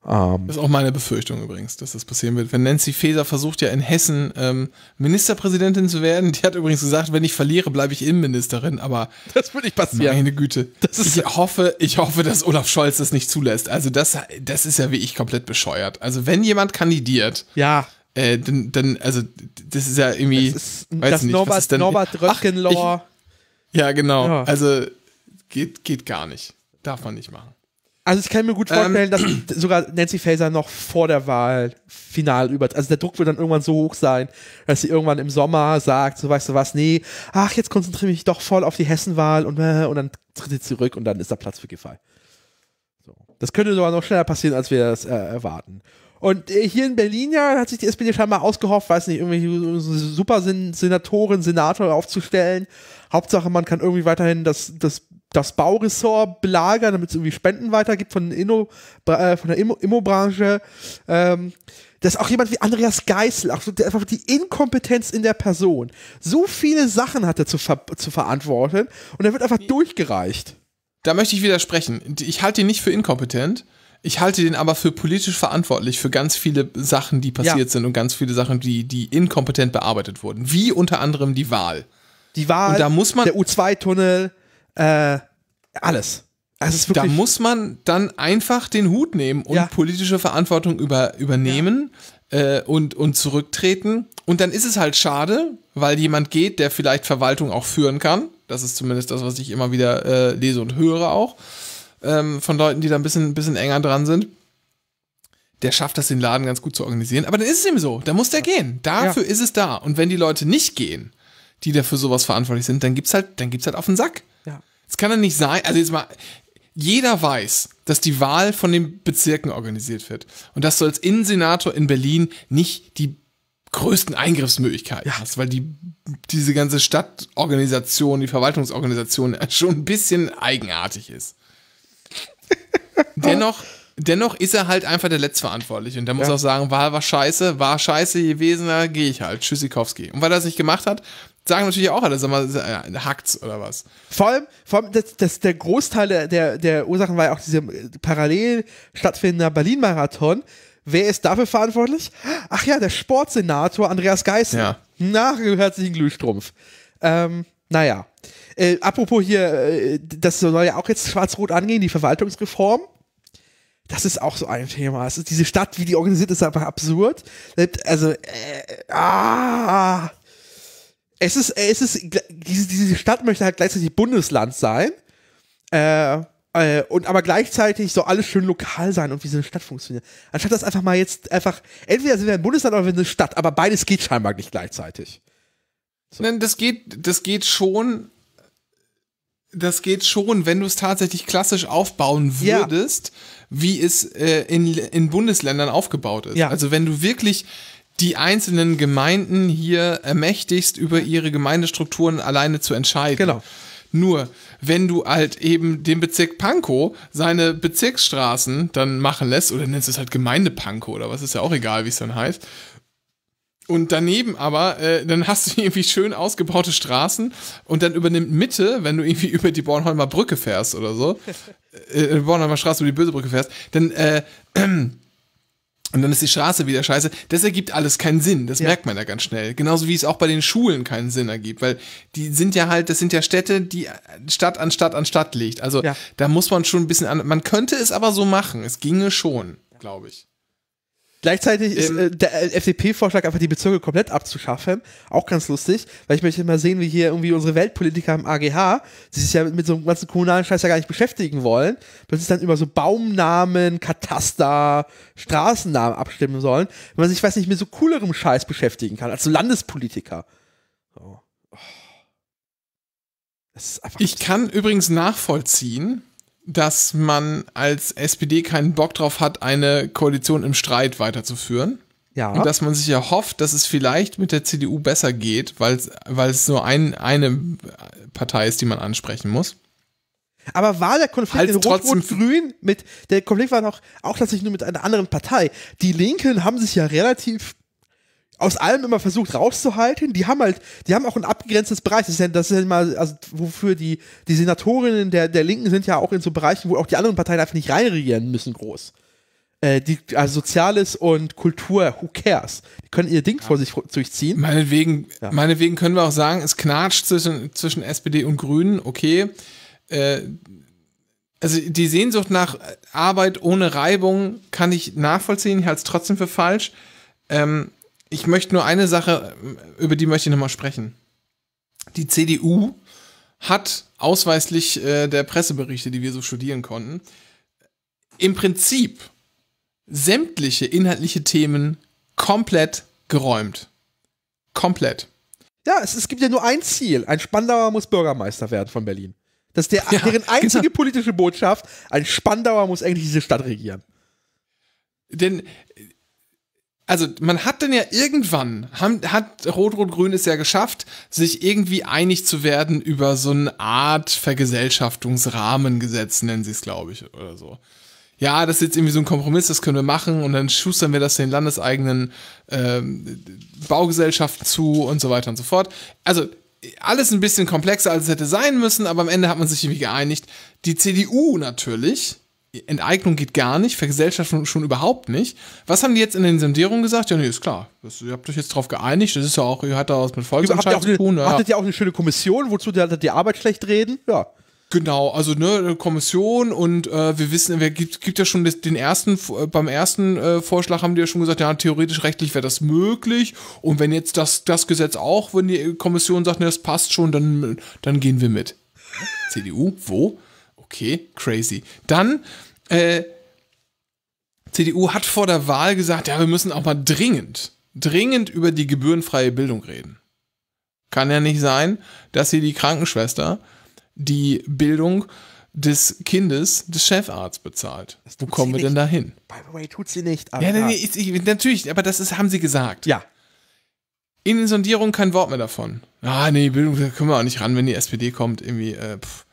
Ähm, das ist auch meine Befürchtung übrigens, dass das passieren wird. Wenn Nancy Faeser versucht ja in Hessen ähm, Ministerpräsidentin zu werden, die hat übrigens gesagt, wenn ich verliere, bleibe ich Innenministerin, aber das würde nicht passieren. Meine Güte. ich hoffe, ich hoffe, dass Olaf Scholz das nicht zulässt. Also das, das ist ja wie ich komplett bescheuert. Also wenn jemand kandidiert, ja. Äh, dann, dann, also das ist ja irgendwie, das ist, weiß das nicht, Norbert, was ist denn, Norbert Röttgenlor. Ach, ich, ja, genau. Ja. Also geht, geht gar nicht. Darf man nicht machen. Also ich kann mir gut ähm. vorstellen, ähm, dass sogar Nancy Faeser noch vor der Wahl final über. Also der Druck wird dann irgendwann so hoch sein, dass sie irgendwann im Sommer sagt, so weißt du was, nee, ach, jetzt konzentriere ich mich doch voll auf die Hessenwahl und, äh, und dann tritt sie zurück und dann ist da Platz für Giffey. So. Das könnte sogar noch schneller passieren, als wir das äh, erwarten. Und äh, hier in Berlin ja, hat sich die SPD scheinbar ausgehofft, weiß nicht, irgendwelche super Senatoren, Senator aufzustellen. Hauptsache, man kann irgendwie weiterhin das, das das Bauressort belagern, damit es irgendwie Spenden weitergibt von, Inno, äh, von der Immo-Branche. Ähm, dass auch jemand wie Andreas Geißel, auch so, der, einfach die Inkompetenz in der Person. So viele Sachen hat er zu, ver zu verantworten und er wird einfach durchgereicht. Da möchte ich widersprechen. Ich halte ihn nicht für inkompetent. Ich halte den aber für politisch verantwortlich für ganz viele Sachen, die passiert ja. sind und ganz viele Sachen, die, die inkompetent bearbeitet wurden. Wie unter anderem die Wahl. Die Wahl, und da muss man, der U2-Tunnel, äh, alles. Also da muss man dann einfach den Hut nehmen und ja. politische Verantwortung über, übernehmen ja. äh, und, und zurücktreten. Und dann ist es halt schade, weil jemand geht, der vielleicht Verwaltung auch führen kann. Das ist zumindest das, was ich immer wieder äh, lese und höre auch ähm, von Leuten, die da ein bisschen, bisschen enger dran sind. Der schafft das, den Laden ganz gut zu organisieren. Aber dann ist es eben so. Da muss der gehen. Dafür ja. ist es da. Und wenn die Leute nicht gehen, die dafür sowas verantwortlich sind, dann gibt's halt, halt auf den Sack. Es kann ja nicht sein, also jetzt mal, jeder weiß, dass die Wahl von den Bezirken organisiert wird und dass du als Innensenator in Berlin nicht die größten Eingriffsmöglichkeiten ja. hast, weil die, diese ganze Stadtorganisation, die Verwaltungsorganisation schon ein bisschen eigenartig ist. dennoch, dennoch ist er halt einfach der Letztverantwortliche und der muss ja. auch sagen, Wahl war scheiße, war scheiße gewesen, da gehe ich halt, Tschüssikowski. Und weil er das nicht gemacht hat, sagen natürlich auch alle, sag mal, äh, hackt's oder was. Vor allem, vor allem das, das, der Großteil der, der, der Ursachen war ja auch dieser äh, parallel stattfindende Berlin-Marathon. Wer ist dafür verantwortlich? Ach ja, der Sportsenator Andreas Geißen. Ja. Na, herzlichen Glühstrumpf. Ähm, naja. Äh, apropos hier, äh, das soll ja auch jetzt schwarz-rot angehen, die Verwaltungsreform. Das ist auch so ein Thema. ist diese Stadt, wie die organisiert ist, einfach absurd. Äh, also, äh, ah es ist, es ist, diese, diese Stadt möchte halt gleichzeitig Bundesland sein. Äh, äh, und aber gleichzeitig soll alles schön lokal sein und wie so eine Stadt funktioniert. Anstatt das einfach mal jetzt einfach, entweder sind wir ein Bundesland oder wir sind eine Stadt, aber beides geht scheinbar nicht gleichzeitig. So. Nein, das geht, das geht schon, das geht schon, wenn du es tatsächlich klassisch aufbauen würdest, ja. wie es äh, in, in Bundesländern aufgebaut ist. Ja. Also wenn du wirklich die einzelnen Gemeinden hier ermächtigst, über ihre Gemeindestrukturen alleine zu entscheiden. Genau. Nur, wenn du halt eben den Bezirk Pankow seine Bezirksstraßen dann machen lässt, oder nennst du es halt Gemeinde Pankow oder was, ist ja auch egal, wie es dann heißt. Und daneben aber, äh, dann hast du irgendwie schön ausgebaute Straßen und dann übernimmt Mitte, wenn du irgendwie über die Bornholmer Brücke fährst oder so, äh, Bornholmer Straße über die Bösebrücke fährst, dann äh, Und dann ist die Straße wieder scheiße. Das ergibt alles keinen Sinn. Das ja. merkt man ja ganz schnell. Genauso wie es auch bei den Schulen keinen Sinn ergibt, weil die sind ja halt, das sind ja Städte, die Stadt an Stadt an Stadt liegt. Also ja. da muss man schon ein bisschen an. Man könnte es aber so machen. Es ginge schon, glaube ich. Gleichzeitig ist äh, der äh, FDP-Vorschlag, einfach die Bezirke komplett abzuschaffen, auch ganz lustig, weil ich möchte mal sehen, wie hier irgendwie unsere Weltpolitiker im AGH, die sich ja mit, mit so einem ganzen kommunalen Scheiß ja gar nicht beschäftigen wollen, plötzlich dann über so Baumnamen, Kataster, Straßennamen abstimmen sollen, wenn man sich, weiß nicht, mit so coolerem Scheiß beschäftigen kann, als so Landespolitiker. Oh. Oh. ich kann übrigens nachvollziehen, dass man als SPD keinen Bock drauf hat, eine Koalition im Streit weiterzuführen. Ja. Und dass man sich ja hofft, dass es vielleicht mit der CDU besser geht, weil es nur ein, eine Partei ist, die man ansprechen muss. Aber war der Konflikt halt in Rot-Rot-Grün mit, der Konflikt war noch, auch tatsächlich nur mit einer anderen Partei. Die Linken haben sich ja relativ aus allem immer versucht rauszuhalten. Die haben halt, die haben auch ein abgegrenztes Bereich. Das ist ja, das ist ja mal, also wofür die, die Senatorinnen der, der Linken sind ja auch in so Bereichen, wo auch die anderen Parteien einfach nicht reinregieren müssen, groß. Äh, die, also Soziales und Kultur, who cares? Die können ihr Ding ja. vor sich durchziehen. Meinetwegen, ja. meinetwegen können wir auch sagen, es knatscht zwischen, zwischen SPD und Grünen, okay. Äh, also die Sehnsucht nach Arbeit ohne Reibung kann ich nachvollziehen, ich halte es trotzdem für falsch. Ähm, ich möchte nur eine Sache, über die möchte ich nochmal sprechen. Die CDU hat ausweislich äh, der Presseberichte, die wir so studieren konnten, im Prinzip sämtliche inhaltliche Themen komplett geräumt. Komplett. Ja, es, es gibt ja nur ein Ziel. Ein Spandauer muss Bürgermeister werden von Berlin. Das ist der, ja, deren genau. einzige genau. politische Botschaft. Ein Spandauer muss eigentlich diese Stadt regieren. Denn also man hat dann ja irgendwann, hat, hat Rot-Rot-Grün es ja geschafft, sich irgendwie einig zu werden über so eine Art Vergesellschaftungsrahmengesetz, nennen sie es, glaube ich, oder so. Ja, das ist jetzt irgendwie so ein Kompromiss, das können wir machen und dann schustern wir das den landeseigenen ähm, Baugesellschaften zu und so weiter und so fort. Also alles ein bisschen komplexer, als es hätte sein müssen, aber am Ende hat man sich irgendwie geeinigt. Die CDU natürlich Enteignung geht gar nicht, Vergesellschaftung schon überhaupt nicht. Was haben die jetzt in den Sondierungen gesagt? Ja, nee, ist klar. Das, ihr habt euch jetzt darauf geeinigt, das ist ja auch, ihr habt da was mit Volksentscheid zu tun. Eine, ja. Hattet auch eine schöne Kommission, wozu die, halt die Arbeit schlecht reden? Ja. Genau, also ne, Kommission und äh, wir wissen, wir gibt, gibt ja schon den ersten, äh, beim ersten äh, Vorschlag haben die ja schon gesagt, ja, theoretisch rechtlich wäre das möglich. Und wenn jetzt das, das Gesetz auch, wenn die Kommission sagt, ne, das passt schon, dann, dann gehen wir mit. CDU, wo? Okay, crazy. Dann, äh, CDU hat vor der Wahl gesagt, ja, wir müssen auch mal dringend, dringend über die gebührenfreie Bildung reden. Kann ja nicht sein, dass hier die Krankenschwester die Bildung des Kindes des Chefarzt bezahlt. Wo kommen wir nicht. denn dahin? By the way, tut sie nicht. Aber ja, nee, nee, natürlich, aber das ist, haben sie gesagt. Ja. In den Sondierungen kein Wort mehr davon. Ah, nee, Bildung, da können wir auch nicht ran, wenn die SPD kommt. Irgendwie, äh, pff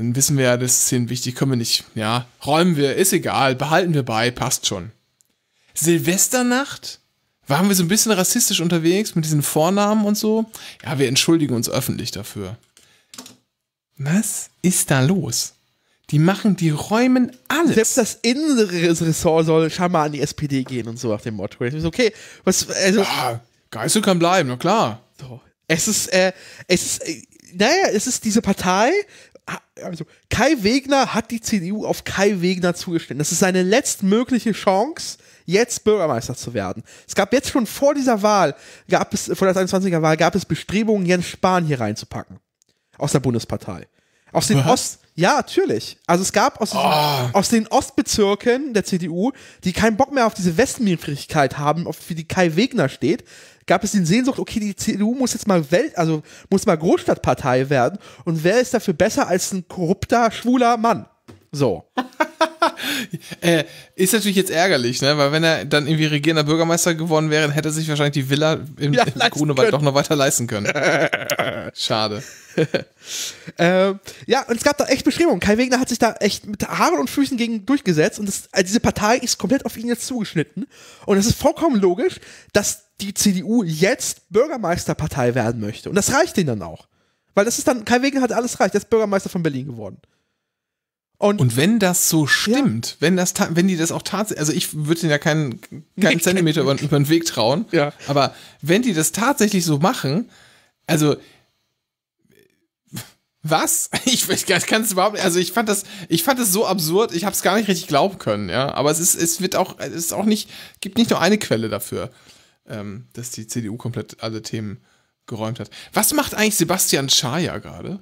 dann wissen wir ja, das ist Szenen wichtig, können wir nicht, ja, räumen wir, ist egal, behalten wir bei, passt schon. Silvesternacht? Waren wir so ein bisschen rassistisch unterwegs mit diesen Vornamen und so? Ja, wir entschuldigen uns öffentlich dafür. Was ist da los? Die machen, die räumen alles. Selbst das innere Ressort soll mal an die SPD gehen und so nach dem Motto. Okay, was, also. Ja, ah, Geißel kann bleiben, na klar. So. Es ist, äh, es ist, äh, naja, es ist diese Partei, also Kai Wegner hat die CDU auf Kai Wegner zugestimmt. Das ist seine letztmögliche Chance, jetzt Bürgermeister zu werden. Es gab jetzt schon vor dieser Wahl, gab es, vor der 21er Wahl, gab es Bestrebungen, Jens Spahn hier reinzupacken. Aus der Bundespartei. Aus den Was? Ost, ja, natürlich. Also es gab aus, oh. aus den Ostbezirken der CDU, die keinen Bock mehr auf diese Westmäßigkeit haben, auf wie die Kai Wegner steht, gab es die Sehnsucht, okay, die CDU muss jetzt mal Welt, also muss mal Großstadtpartei werden. Und wer ist dafür besser als ein korrupter, schwuler Mann? So. äh, ist natürlich jetzt ärgerlich, ne? weil wenn er dann irgendwie regierender Bürgermeister geworden wäre, hätte er sich wahrscheinlich die Villa im, ja, im Grunewald doch noch weiter leisten können. Schade. äh, ja, und es gab da echt Beschreibungen. Kai Wegner hat sich da echt mit Haaren und Füßen gegen durchgesetzt und das, also diese Partei ist komplett auf ihn jetzt zugeschnitten. Und es ist vollkommen logisch, dass die CDU jetzt Bürgermeisterpartei werden möchte. Und das reicht ihnen dann auch. Weil das ist dann, Kai Wegner hat alles reicht, er ist Bürgermeister von Berlin geworden. Und, und, wenn das so stimmt, ja. wenn das, wenn die das auch tatsächlich, also ich würde denen ja keinen, keinen nee, Zentimeter über, über, den Weg trauen, ja. aber wenn die das tatsächlich so machen, also was? Ich, ich kann es überhaupt nicht, also ich fand das, ich fand das so absurd, ich habe es gar nicht richtig glauben können, ja, aber es ist, es wird auch, es ist auch nicht, gibt nicht nur eine Quelle dafür, ähm, dass die CDU komplett alle Themen geräumt hat. Was macht eigentlich Sebastian Schaja gerade?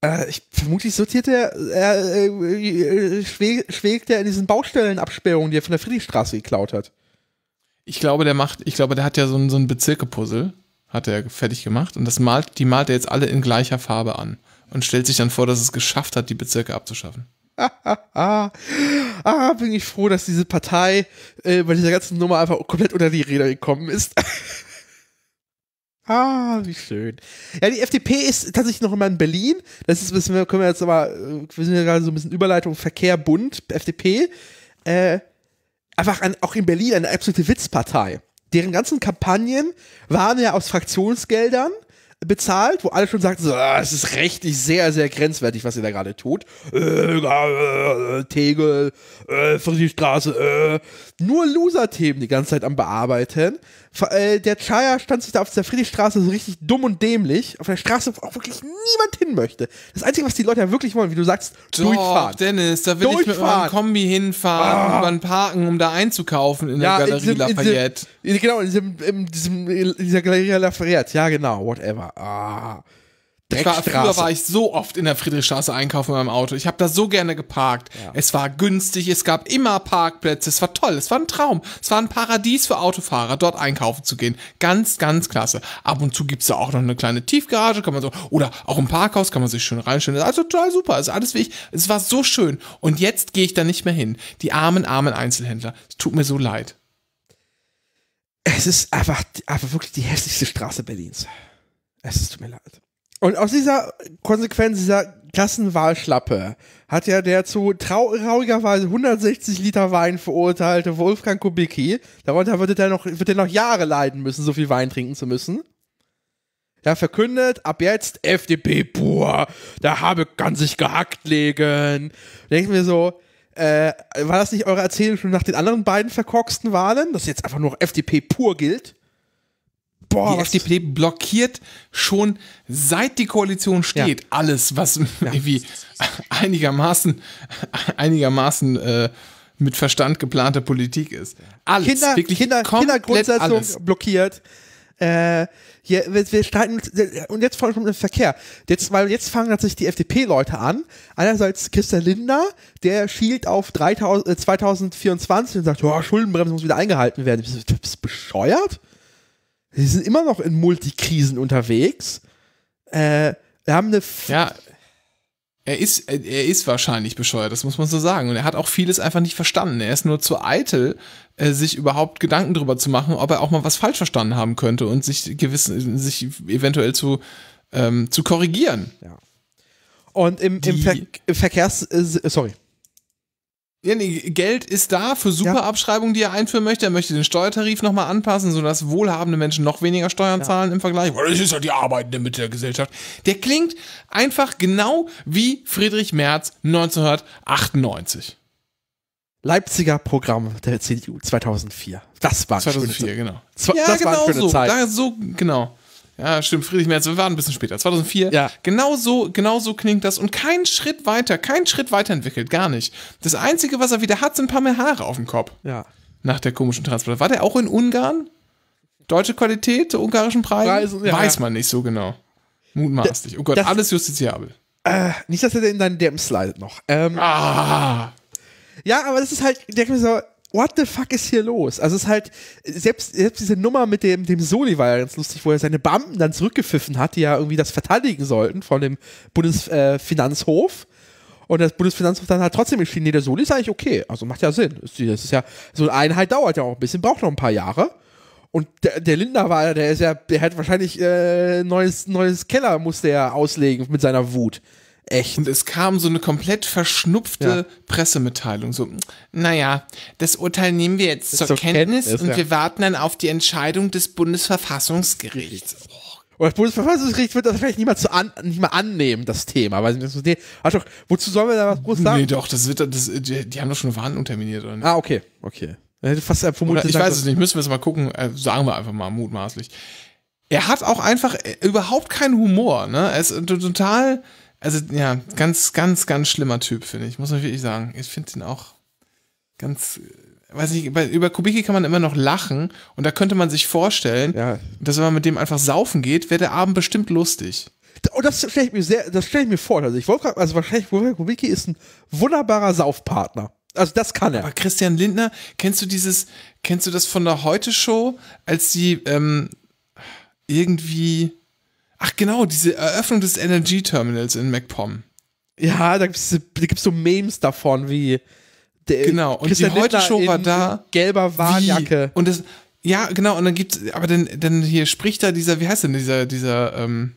Äh, ich, vermutlich sortiert er, äh, äh, schwelgt er in diesen Baustellenabsperrungen, die er von der Friedrichstraße geklaut hat. Ich glaube, der macht, ich glaube, der hat ja so ein, so ein Bezirke-Puzzle, hat er fertig gemacht. Und das malt, die malt er jetzt alle in gleicher Farbe an und stellt sich dann vor, dass es geschafft hat, die Bezirke abzuschaffen. Ah, ah bin ich froh, dass diese Partei äh, bei dieser ganzen Nummer einfach komplett unter die Räder gekommen ist. Ah, wie schön. Ja, die FDP ist tatsächlich noch immer in Berlin. Das ist, bisschen, können wir jetzt aber, wir sind ja gerade so ein bisschen Überleitung, Verkehr, Bund, FDP. Äh, einfach an, auch in Berlin eine absolute Witzpartei. Deren ganzen Kampagnen waren ja aus Fraktionsgeldern bezahlt, wo alle schon sagten, so, ah, es ist rechtlich sehr, sehr grenzwertig, was ihr da gerade tut. Äh, äh, äh, Tegel, äh, Friedrichstraße, äh. nur Loser-Themen die ganze Zeit am Bearbeiten, äh, der Chaya stand sich da auf der Friedrichstraße so richtig dumm und dämlich, auf der Straße, wo auch wirklich niemand hin möchte. Das Einzige, was die Leute ja wirklich wollen, wie du sagst, Doch, durchfahren. Dennis, da will ich mit meinem Kombi hinfahren, ah. über den Parken, um da einzukaufen in ja, der Galerie in Lafayette. genau, in, diesem, in, diesem, in dieser Galerie Lafayette, ja genau, whatever. Ah. Ich war, früher war ich so oft in der Friedrichstraße einkaufen mit meinem Auto. Ich habe da so gerne geparkt. Ja. Es war günstig, es gab immer Parkplätze. Es war toll, es war ein Traum. Es war ein Paradies für Autofahrer, dort einkaufen zu gehen. Ganz, ganz klasse. Ab und zu gibt's da auch noch eine kleine Tiefgarage, kann man so, oder auch im Parkhaus kann man sich schön reinstellen. Also total super, ist alles wie ich. Es war so schön. Und jetzt gehe ich da nicht mehr hin. Die armen, armen Einzelhändler. Es tut mir so leid. Es ist einfach, einfach wirklich die hässlichste Straße Berlins. Es tut mir leid. Und aus dieser Konsequenz dieser Klassenwahlschlappe hat ja der zu traurigerweise 160 Liter Wein verurteilte Wolfgang Kubicki, darunter wird er noch, wird er noch Jahre leiden müssen, so viel Wein trinken zu müssen. Er verkündet, ab jetzt FDP pur, der habe kann sich gehackt legen. Denken wir so, äh, war das nicht eure Erzählung schon nach den anderen beiden verkorksten Wahlen, dass jetzt einfach nur FDP pur gilt? Boah, die FDP blockiert schon seit die Koalition steht ja. alles, was ja. irgendwie einigermaßen, einigermaßen äh, mit Verstand geplante Politik ist. Alles, Kinder, wirklich Kinder, Kindergrundsatzung alles. blockiert. Äh, hier, wir, wir streiten, äh, und jetzt vor allem im Verkehr. Jetzt, weil jetzt fangen natürlich die FDP-Leute an. Einerseits Christian Linder, der schielt auf 3000, äh, 2024 und sagt, oh, Schuldenbremse muss wieder eingehalten werden. Bist du bescheuert? Sie sind immer noch in Multikrisen unterwegs. Äh, wir haben eine. F ja. Er ist, er ist wahrscheinlich bescheuert, das muss man so sagen. Und er hat auch vieles einfach nicht verstanden. Er ist nur zu eitel, äh, sich überhaupt Gedanken darüber zu machen, ob er auch mal was falsch verstanden haben könnte und sich gewissen, sich eventuell zu, ähm, zu korrigieren. Ja. Und im, im, Ver im Verkehrs. Äh, sorry. Ja, nee, Geld ist da für Superabschreibungen, die er einführen möchte. Er möchte den Steuertarif nochmal anpassen, sodass wohlhabende Menschen noch weniger Steuern ja. zahlen im Vergleich. Weil das ist ja die arbeitende Mitte der Gesellschaft. Der klingt einfach genau wie Friedrich Merz 1998. Leipziger Programm der CDU 2004. Das war 2004, genau. Zwa ja, das genau war eine genau schöne so. Zeit. Da, so, genau. Ja, stimmt, Friedrich Merz, wir waren ein bisschen später, 2004. Ja. Genau so, genau so klingt das und kein Schritt weiter, kein Schritt weiterentwickelt, gar nicht. Das Einzige, was er wieder hat, sind ein paar mehr Haare auf dem Kopf. Ja. Nach der komischen Transplantation. War der auch in Ungarn? Deutsche Qualität, ungarischen Preis? Ja, Weiß ja. man nicht so genau. Mutmaßlich. oh Gott, das, alles justiziabel. Äh, nicht, dass er in deinen DM slidet noch. Ähm, ah. Ja, aber das ist halt, ich denke mir so, what the fuck ist hier los? Also es ist halt, selbst, selbst diese Nummer mit dem, dem Soli war ja ganz lustig, wo er seine Beamten dann zurückgepfiffen hat, die ja irgendwie das verteidigen sollten von dem Bundesfinanzhof. Äh, und das Bundesfinanzhof dann hat trotzdem entschieden, nee, der Soli ist eigentlich okay. Also macht ja Sinn. Das ist ja, so eine Einheit dauert ja auch ein bisschen, braucht noch ein paar Jahre. Und der, der Lindner war, der ist ja, der hat wahrscheinlich äh, neues, neues Keller, musste er auslegen mit seiner Wut. Echt? Und es kam so eine komplett verschnupfte ja. Pressemitteilung. So, naja, das Urteil nehmen wir jetzt zur, zur, Kenntnis, Kenntnis und ja. wir warten dann auf die Entscheidung des Bundesverfassungsgerichts. Und oh, das Bundesverfassungsgericht wird das vielleicht niemand zu an, nicht mal annehmen, das Thema. Weil sie nee, doch, wozu sollen wir da was groß sagen? Nee, doch, das wird, das, die, die haben doch schon eine Verhandlung terminiert, oder nicht? Ah, okay, okay. Fast vermutet, ich weiß es nicht, müssen wir es mal gucken, äh, sagen wir einfach mal mutmaßlich. Er hat auch einfach äh, überhaupt keinen Humor, ne? Er ist äh, total, also ja, ganz, ganz, ganz schlimmer Typ, finde ich. Muss man wirklich sagen. Ich finde ihn auch ganz, äh, weiß nicht, über Kubicki kann man immer noch lachen und da könnte man sich vorstellen, ja. dass wenn man mit dem einfach saufen geht, wäre der Abend bestimmt lustig. Und oh, das stelle ich mir sehr, das stelle ich mir vor. Also ich Wolfgang, also wahrscheinlich Wolfgang Kubicki ist ein wunderbarer Saufpartner. Also das kann er. Aber Christian Lindner, kennst du dieses, kennst du das von der Heute-Show, als die ähm, irgendwie Ach genau, diese Eröffnung des Energy Terminals in MacPom. Ja, da gibt es so Memes davon, wie der Genau, und Christian die heute Show war da. Gelber Warnjacke. Wie? Und das, ja, genau, und dann gibt's, aber dann, dann hier spricht da dieser, wie heißt denn dieser, dieser, ähm,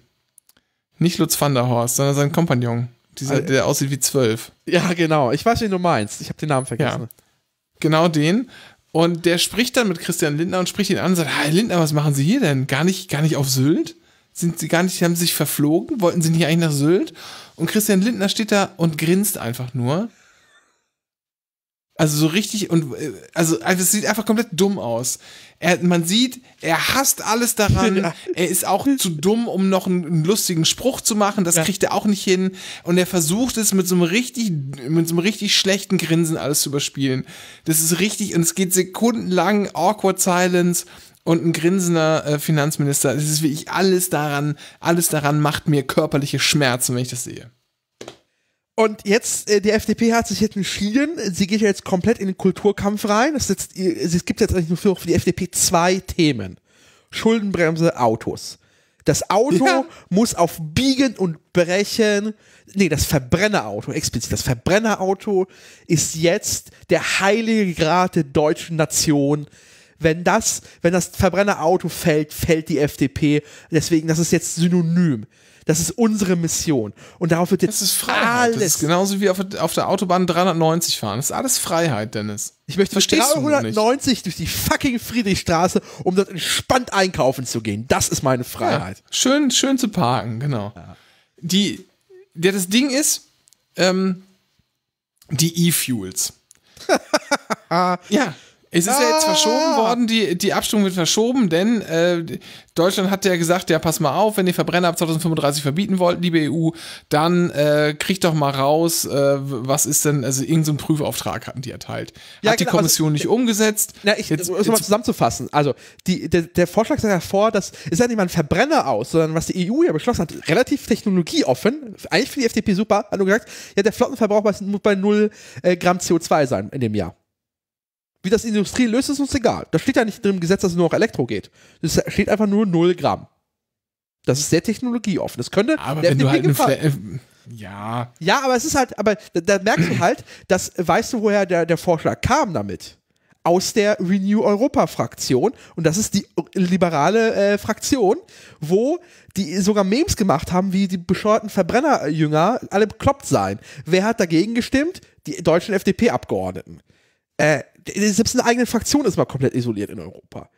nicht Lutz van der Horst, sondern sein Kompagnon. Dieser, also, der aussieht wie zwölf. Ja, genau. Ich weiß, wen du meinst. Ich habe den Namen vergessen. Ja. Genau den. Und der spricht dann mit Christian Lindner und spricht ihn an und sagt, Herr Lindner, was machen Sie hier denn? Gar nicht, gar nicht auf Sylt? sind sie gar nicht, haben sich verflogen, wollten sie nicht eigentlich nach Sylt. Und Christian Lindner steht da und grinst einfach nur. Also so richtig und äh, also, also es sieht einfach komplett dumm aus. Er, man sieht, er hasst alles daran. Ja. Er ist auch zu dumm, um noch einen, einen lustigen Spruch zu machen. Das ja. kriegt er auch nicht hin. Und er versucht es mit so einem richtig, mit so einem richtig schlechten Grinsen alles zu überspielen. Das ist richtig und es geht sekundenlang awkward Silence und ein grinsender äh, Finanzminister. Es ist wirklich alles daran, alles daran macht mir körperliche Schmerzen, wenn ich das sehe. Und jetzt, äh, die FDP hat sich jetzt entschieden, sie geht jetzt komplett in den Kulturkampf rein. Es, jetzt, äh, es gibt jetzt eigentlich nur für, die FDP zwei Themen. Schuldenbremse, Autos. Das Auto ja. muss auf Biegen und Brechen, nee, das Verbrennerauto, explizit, das Verbrennerauto ist jetzt der heilige Grad der deutschen Nation wenn das, wenn das Verbrennerauto fällt, fällt die FDP. Deswegen, das ist jetzt synonym. Das ist unsere Mission. Und darauf wird jetzt das ist Freiheit. alles. Das ist genauso wie auf, auf der Autobahn 390 fahren. Das ist alles Freiheit, Dennis. Ich möchte Verstehst 390 durch die fucking Friedrichstraße, um dort entspannt einkaufen zu gehen. Das ist meine Freiheit. Ja, schön, schön zu parken, genau. Ja. Die, ja, das Ding ist, ähm, die E-Fuels. ja. Es ist ah. ja jetzt verschoben ah. worden, die, die Abstimmung wird verschoben, denn äh, Deutschland hat ja gesagt, ja, pass mal auf, wenn ihr Verbrenner ab 2035 verbieten wollt, liebe EU, dann äh, kriegt doch mal raus, äh, was ist denn, also irgendein so Prüfauftrag hatten die erteilt. Ja, hat genau, die also Kommission also, nicht umgesetzt. Na, ich, jetzt, um es mal zusammenzufassen, also die, der, der Vorschlag sagt ja vor, das ist ja nicht mal ein Verbrenner aus, sondern was die EU ja beschlossen hat, relativ technologieoffen, eigentlich für die FDP super, hat nur gesagt, ja, der Flottenverbrauch muss bei 0 äh, Gramm CO2 sein in dem Jahr. Wie das Industrie löst, ist uns egal. Da steht ja nicht drin im Gesetz, dass es nur noch Elektro geht. Es steht einfach nur 0 Gramm. Das ist sehr technologieoffen. Das könnte aber der wenn FDP du halt gefallen. Ja. Ja, aber es ist halt, aber da, da merkst du halt, dass, weißt du, woher der, der Vorschlag kam damit? Aus der Renew Europa-Fraktion. Und das ist die liberale äh, Fraktion, wo die sogar Memes gemacht haben, wie die bescheuerten Verbrennerjünger alle bekloppt seien. Wer hat dagegen gestimmt? Die deutschen FDP-Abgeordneten. Äh, selbst eine eigene Fraktion ist mal komplett isoliert in Europa.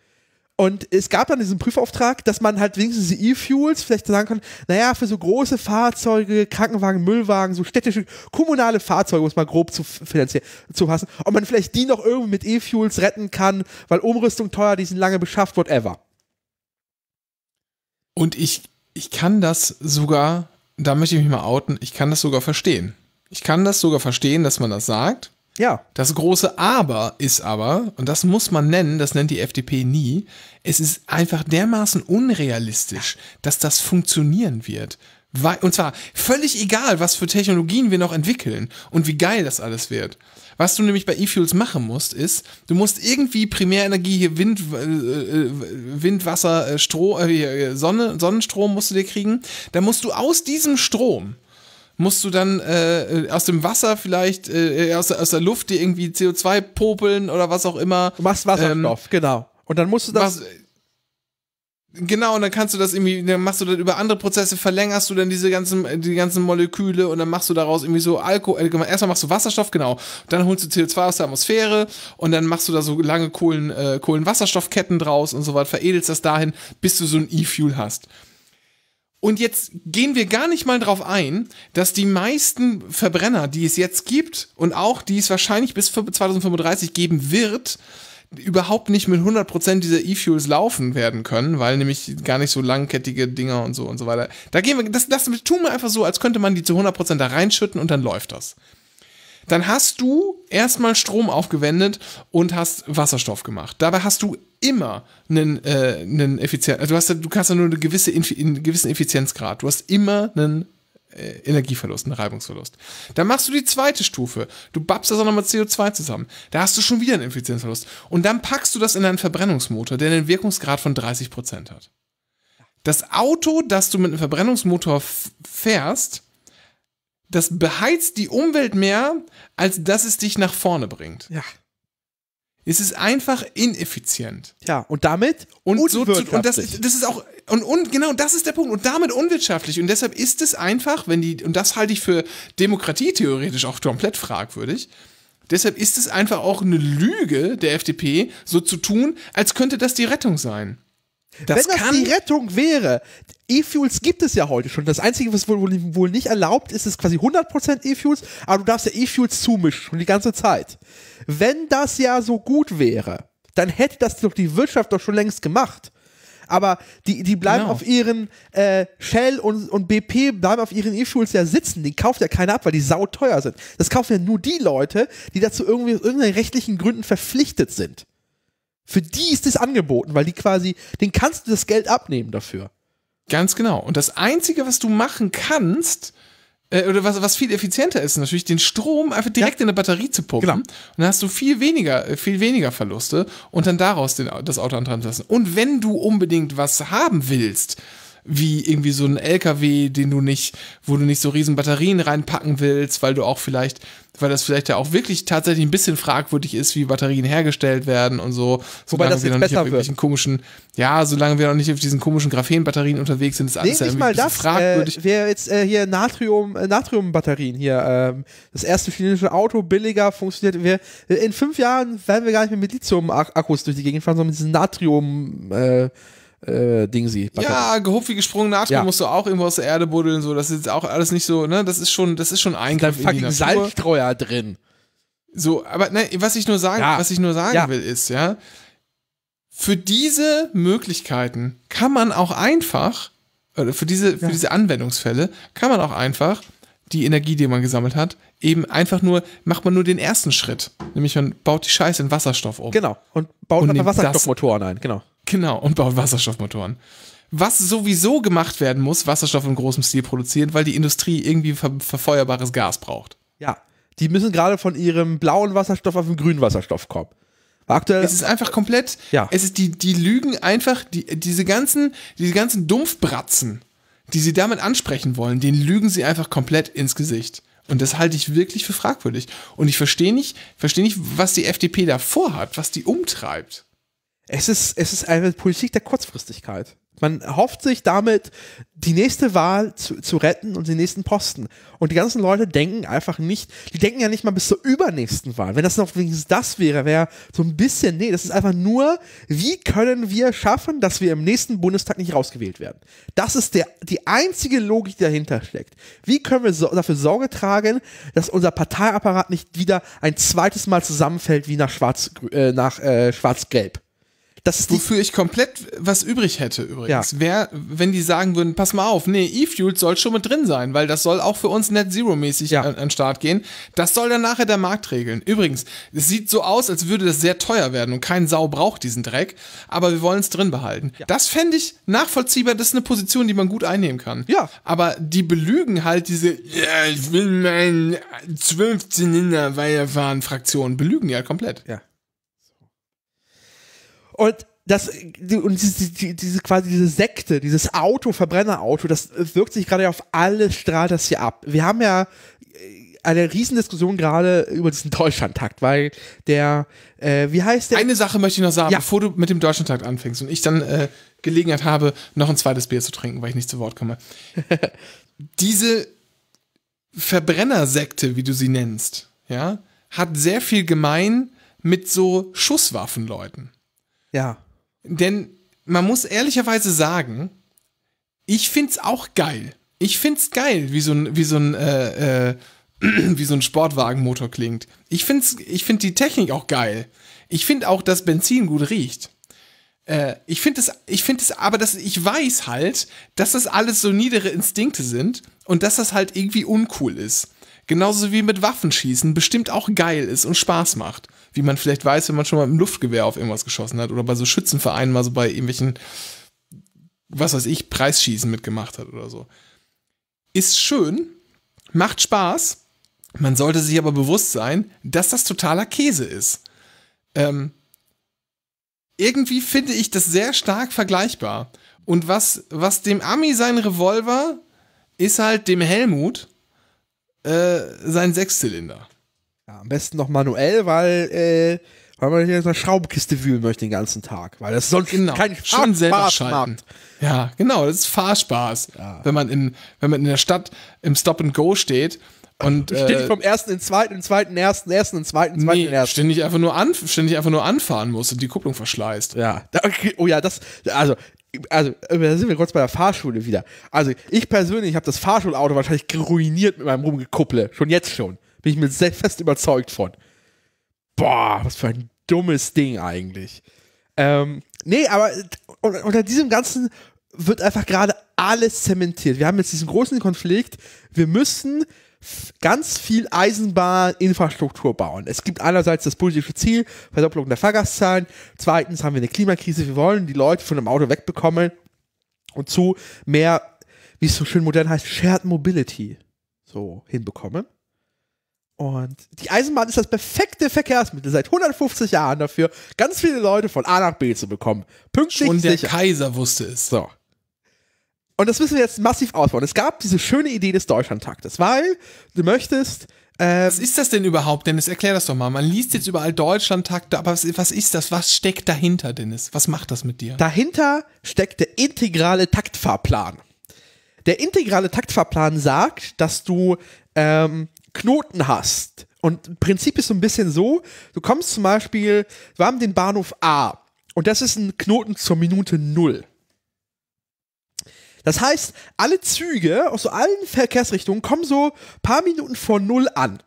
Und es gab dann diesen Prüfauftrag, dass man halt wenigstens die E-Fuels vielleicht sagen kann, naja, für so große Fahrzeuge, Krankenwagen, Müllwagen, so städtische, kommunale Fahrzeuge, muss man grob zu finanzieren, zu hassen, ob man vielleicht die noch irgendwie mit E-Fuels retten kann, weil Umrüstung teuer, die sind lange beschafft, whatever. Und ich, ich kann das sogar, da möchte ich mich mal outen, ich kann das sogar verstehen. Ich kann das sogar verstehen, dass man das sagt, ja. Das große Aber ist aber, und das muss man nennen, das nennt die FDP nie, es ist einfach dermaßen unrealistisch, dass das funktionieren wird. Und zwar völlig egal, was für Technologien wir noch entwickeln und wie geil das alles wird. Was du nämlich bei E-Fuels machen musst, ist, du musst irgendwie Primärenergie hier Wind, äh, äh Wind Wasser, äh, Stroh, äh, äh, Sonne, Sonnenstrom musst du dir kriegen. Dann musst du aus diesem Strom musst du dann äh, aus dem Wasser vielleicht, äh, aus, aus der Luft dir irgendwie CO2 popeln oder was auch immer. Du machst Wasserstoff, ähm, genau. Und dann musst du das. Was, Genau, und dann kannst du das irgendwie, dann machst du das über andere Prozesse, verlängerst du dann diese ganzen, die ganzen Moleküle und dann machst du daraus irgendwie so Alkohol, äh, erstmal machst du Wasserstoff, genau, dann holst du CO2 aus der Atmosphäre und dann machst du da so lange Kohlen, äh, Kohlenwasserstoffketten draus und so was, veredelst das dahin, bis du so ein E-Fuel hast. Und jetzt gehen wir gar nicht mal darauf ein, dass die meisten Verbrenner, die es jetzt gibt und auch die es wahrscheinlich bis 2035 geben wird, überhaupt nicht mit 100% dieser E-Fuels laufen werden können, weil nämlich gar nicht so langkettige Dinger und so und so weiter. Da gehen wir, das, das tun wir einfach so, als könnte man die zu 100% da reinschütten und dann läuft das dann hast du erstmal Strom aufgewendet und hast Wasserstoff gemacht. Dabei hast du immer einen, äh, einen Effizienz, also du, hast, du kannst ja nur eine gewisse, einen gewissen Effizienzgrad. Du hast immer einen äh, Energieverlust, einen Reibungsverlust. Dann machst du die zweite Stufe. Du babst das also auch nochmal CO2 zusammen. Da hast du schon wieder einen Effizienzverlust. Und dann packst du das in einen Verbrennungsmotor, der einen Wirkungsgrad von 30% hat. Das Auto, das du mit einem Verbrennungsmotor fährst, das beheizt die Umwelt mehr, als dass es dich nach vorne bringt. Ja. Es ist einfach ineffizient. Ja, und damit und unwirtschaftlich. So, und das, das ist auch und, und genau das ist der Punkt und damit unwirtschaftlich und deshalb ist es einfach, wenn die und das halte ich für Demokratie theoretisch auch komplett fragwürdig. Deshalb ist es einfach auch eine Lüge der FDP, so zu tun, als könnte das die Rettung sein. Das Wenn das kann, die Rettung wäre, E-Fuels gibt es ja heute schon. Das Einzige, was wohl, wohl nicht erlaubt ist, ist quasi 100% E-Fuels, aber du darfst ja E-Fuels zumischen, schon die ganze Zeit. Wenn das ja so gut wäre, dann hätte das doch die Wirtschaft doch schon längst gemacht. Aber die, die bleiben genau. auf ihren äh, Shell und, und BP bleiben auf ihren E-Fuels ja sitzen. Die kauft ja keiner ab, weil die sauteuer sind. Das kaufen ja nur die Leute, die dazu irgendwie aus irgendeinen rechtlichen Gründen verpflichtet sind. Für die ist das angeboten, weil die quasi, den kannst du das Geld abnehmen dafür. Ganz genau. Und das Einzige, was du machen kannst, äh, oder was, was viel effizienter ist, natürlich den Strom einfach direkt ja. in der Batterie zu pumpen. Genau. Und dann hast du viel weniger, äh, viel weniger Verluste und dann daraus den, das Auto antreiben zu lassen. Und wenn du unbedingt was haben willst, wie irgendwie so ein LKW, den du nicht, wo du nicht so riesen Batterien reinpacken willst, weil du auch vielleicht, weil das vielleicht ja auch wirklich tatsächlich ein bisschen fragwürdig ist, wie Batterien hergestellt werden und so. Wobei solange das wir noch nicht auf irgendwelchen wird. komischen, ja, solange wir noch nicht auf diesen komischen Graphenbatterien unterwegs sind, ist alles nee, ja mal das, äh, fragwürdig. Äh, Wäre jetzt äh, hier Natrium, äh, Natriumbatterien hier, ähm, das erste chinesische Auto billiger funktioniert. Wir, in fünf Jahren werden wir gar nicht mehr mit Lithium-Akkus durch die Gegend fahren, sondern mit diesen Natrium, äh, äh, Dingsy. Backer. Ja, gehupft wie gesprungen, Atmen ja. musst du auch irgendwo aus der Erde buddeln, so. Das ist jetzt auch alles nicht so, ne? Das ist schon, das ist schon ein Da fucking Salztreuer drin. So, aber ne, was ich nur sagen, ja. was ich nur sagen ja. will, ist, ja, für diese Möglichkeiten kann man auch einfach, oder für diese, für diese Anwendungsfälle kann man auch einfach die Energie, die man gesammelt hat, eben einfach nur, macht man nur den ersten Schritt. Nämlich man baut die Scheiße in Wasserstoff um. Genau. Und baut und Wasserstoffmotoren ein, genau. Genau, und baut Wasserstoffmotoren. Was sowieso gemacht werden muss, Wasserstoff im großen Stil produzieren, weil die Industrie irgendwie ver verfeuerbares Gas braucht. Ja, die müssen gerade von ihrem blauen Wasserstoff auf den grünen Wasserstoff kommen. Aktuell, es ist einfach komplett, ja. es ist die, die Lügen einfach, die, diese ganzen, diese ganzen Dumpfbratzen, die sie damit ansprechen wollen, den lügen sie einfach komplett ins Gesicht. Und das halte ich wirklich für fragwürdig. Und ich verstehe nicht, verstehe nicht, was die FDP da vorhat, was die umtreibt. Es ist, es ist eine Politik der Kurzfristigkeit. Man hofft sich damit, die nächste Wahl zu, zu, retten und den nächsten Posten. Und die ganzen Leute denken einfach nicht, die denken ja nicht mal bis zur übernächsten Wahl. Wenn das noch wenigstens das wäre, wäre so ein bisschen, nee, das ist einfach nur, wie können wir schaffen, dass wir im nächsten Bundestag nicht rausgewählt werden. Das ist der, die einzige Logik, die dahinter steckt. Wie können wir so, dafür Sorge tragen, dass unser Parteiapparat nicht wieder ein zweites Mal zusammenfällt wie nach Schwarz, äh, nach äh, Schwarz-Gelb? Das ist Wofür ich komplett was übrig hätte übrigens. Ja. Wär, wenn die sagen würden, pass mal auf, nee, E-Fuels soll schon mit drin sein, weil das soll auch für uns Net Zero-mäßig ja. an, an Start gehen. Das soll dann nachher der Markt regeln. Übrigens, es sieht so aus, als würde das sehr teuer werden und kein Sau braucht diesen Dreck, aber wir wollen es drin behalten. Ja. Das fände ich nachvollziehbar, das ist eine Position, die man gut einnehmen kann. Ja. Aber die belügen halt diese, ja, ich will meinen 12-Zylinder weiterfahren Fraktion, belügen ja halt komplett. Ja. Und das, und diese, diese quasi diese Sekte, dieses Auto, Verbrennerauto, das wirkt sich gerade auf alle strahlt das hier ab. Wir haben ja äh, eine Riesendiskussion gerade über diesen Deutschlandtakt, weil der, äh, wie heißt der? Eine Sache möchte ich noch sagen, ja. bevor du mit dem Deutschlandtakt anfängst und ich dann äh, Gelegenheit habe, noch ein zweites Bier zu trinken, weil ich nicht zu Wort komme. Diese Verbrennersekte, wie du sie nennst, ja, hat sehr viel gemein mit so Schusswaffenleuten. Ja. Denn man muss ehrlicherweise sagen, ich find's auch geil. Ich find's geil, wie so ein, wie so ein, äh, äh, wie so ein Sportwagenmotor klingt. Ich find's, ich find die Technik auch geil. Ich find auch, dass Benzin gut riecht. Äh, ich finde es, ich finde es, aber dass ich weiß halt, dass das alles so niedere Instinkte sind und dass das halt irgendwie uncool ist. Genauso wie mit Waffenschießen bestimmt auch geil ist und Spaß macht. Wie man vielleicht weiß, wenn man schon mal mit einem Luftgewehr auf irgendwas geschossen hat oder bei so Schützenvereinen mal so bei irgendwelchen, was weiß ich, Preisschießen mitgemacht hat oder so. Ist schön, macht Spaß. Man sollte sich aber bewusst sein, dass das totaler Käse ist. Ähm, irgendwie finde ich das sehr stark vergleichbar. Und was, was dem Ami sein Revolver ist halt dem Helmut äh, seinen Sechszylinder. Ja, am besten noch manuell, weil, äh, weil man hier in einer Schraubkiste wühlen möchte den ganzen Tag. Weil das sonst genau, kein schon selber schalten. Ja, genau, das ist Fahrspaß. Ja. Wenn, man in, wenn man in der Stadt im Stop and Go steht und, äh, ständig vom ersten in den zweiten, in zweiten, ersten, ersten, in den zweiten, zweiten, ersten. Ständig einfach, nur an, ständig einfach nur anfahren muss und die Kupplung verschleißt. Ja. Okay, oh ja, das, also also da sind wir kurz bei der Fahrschule wieder. Also ich persönlich habe das Fahrschulauto wahrscheinlich ruiniert mit meinem Rumgekupple. Schon jetzt schon. Bin ich mir sehr fest überzeugt von. Boah, was für ein dummes Ding eigentlich. Ähm, nee, aber unter diesem ganzen wird einfach gerade alles zementiert. Wir haben jetzt diesen großen Konflikt. Wir müssen ganz viel Eisenbahninfrastruktur bauen. Es gibt einerseits das politische Ziel, Verdopplung der Fahrgastzahlen. Zweitens haben wir eine Klimakrise. Wir wollen die Leute von dem Auto wegbekommen und zu mehr, wie es so schön modern heißt, Shared Mobility so hinbekommen. Und die Eisenbahn ist das perfekte Verkehrsmittel seit 150 Jahren dafür, ganz viele Leute von A nach B zu bekommen. Pünktlich. Und der sicher. Kaiser wusste es. So und das müssen wir jetzt massiv ausbauen. Es gab diese schöne Idee des Deutschlandtaktes, weil du möchtest. Ähm, was ist das denn überhaupt, Dennis? Erklär das doch mal. Man liest jetzt überall Deutschlandtakte, aber was, was ist das? Was steckt dahinter, Dennis? Was macht das mit dir? Dahinter steckt der integrale Taktfahrplan. Der integrale Taktfahrplan sagt, dass du ähm, Knoten hast. Und im Prinzip ist so ein bisschen so, du kommst zum Beispiel, wir haben den Bahnhof A und das ist ein Knoten zur Minute 0. Das heißt, alle Züge aus so allen Verkehrsrichtungen kommen so ein paar Minuten vor Null an.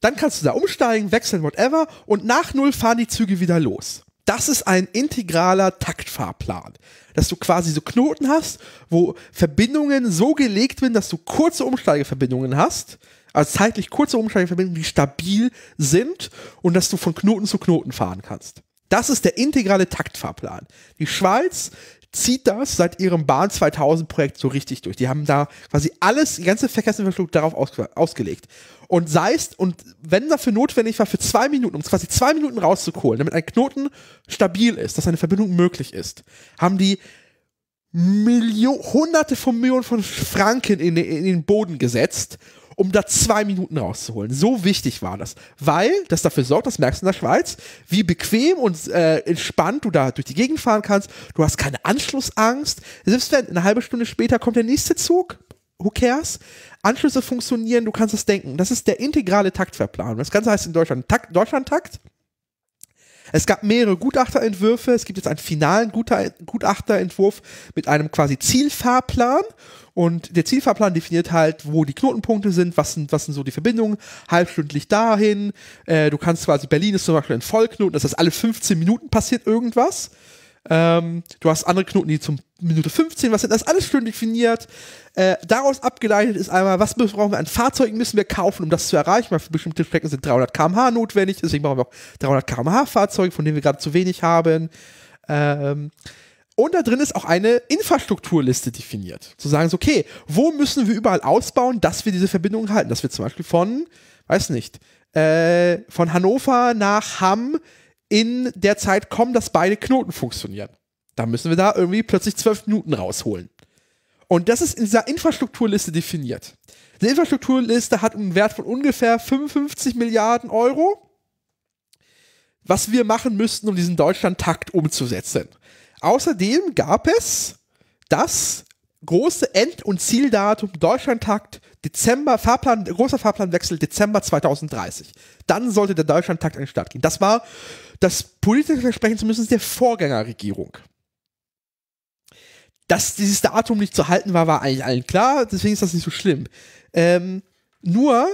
Dann kannst du da umsteigen, wechseln, whatever, und nach Null fahren die Züge wieder los. Das ist ein integraler Taktfahrplan, dass du quasi so Knoten hast, wo Verbindungen so gelegt werden, dass du kurze Umsteigeverbindungen hast, also zeitlich kurze Umsteigeverbindungen, die stabil sind und dass du von Knoten zu Knoten fahren kannst. Das ist der integrale Taktfahrplan. Die Schweiz zieht das seit ihrem Bahn 2000 Projekt so richtig durch. Die haben da quasi alles, die ganze Verkehrsinfrastruktur darauf ausge ausgelegt. Und sei es, und wenn dafür notwendig war, für zwei Minuten, um es quasi zwei Minuten rauszukohlen, damit ein Knoten stabil ist, dass eine Verbindung möglich ist, haben die Million, hunderte von Millionen von Franken in, in den Boden gesetzt, um da zwei Minuten rauszuholen. So wichtig war das. Weil das dafür sorgt, das merkst du in der Schweiz, wie bequem und äh, entspannt du da durch die Gegend fahren kannst. Du hast keine Anschlussangst. Selbst wenn eine halbe Stunde später kommt der nächste Zug, who cares? Anschlüsse funktionieren, du kannst es denken. Das ist der integrale Taktverplan. Das Ganze heißt in Deutschland Takt, Deutschland-Takt. Es gab mehrere Gutachterentwürfe. Es gibt jetzt einen finalen Gutachterentwurf mit einem quasi Zielfahrplan. Und der Zielfahrplan definiert halt, wo die Knotenpunkte sind, was sind, was sind so die Verbindungen, halbstündlich dahin. Äh, du kannst quasi, Berlin ist zum Beispiel ein Vollknoten, das heißt, alle 15 Minuten passiert irgendwas. Ähm, du hast andere Knoten, die zum Minute 15, was sind das alles schön definiert. Äh, daraus abgeleitet ist einmal, was brauchen wir an Fahrzeugen, müssen wir kaufen, um das zu erreichen, weil für bestimmte Strecken sind 300 km/h notwendig, deswegen brauchen wir auch 300 km/h Fahrzeuge, von denen wir gerade zu wenig haben. Ähm, und da drin ist auch eine Infrastrukturliste definiert. Zu sagen, so, okay, wo müssen wir überall ausbauen, dass wir diese Verbindung halten? Dass wir zum Beispiel von, weiß nicht, äh, von Hannover nach Hamm in der Zeit kommen, dass beide Knoten funktionieren. Da müssen wir da irgendwie plötzlich zwölf Minuten rausholen. Und das ist in dieser Infrastrukturliste definiert. Die Infrastrukturliste hat einen Wert von ungefähr 55 Milliarden Euro, was wir machen müssten, um diesen Deutschland-Takt umzusetzen. Außerdem gab es das große End- und Zieldatum Deutschlandtakt Dezember, Fahrplan, großer Fahrplanwechsel Dezember 2030. Dann sollte der Deutschlandtakt an den Start gehen. Das war das politische Versprechen zumindest der Vorgängerregierung. Dass dieses Datum nicht zu halten war, war eigentlich allen klar, deswegen ist das nicht so schlimm. Ähm, nur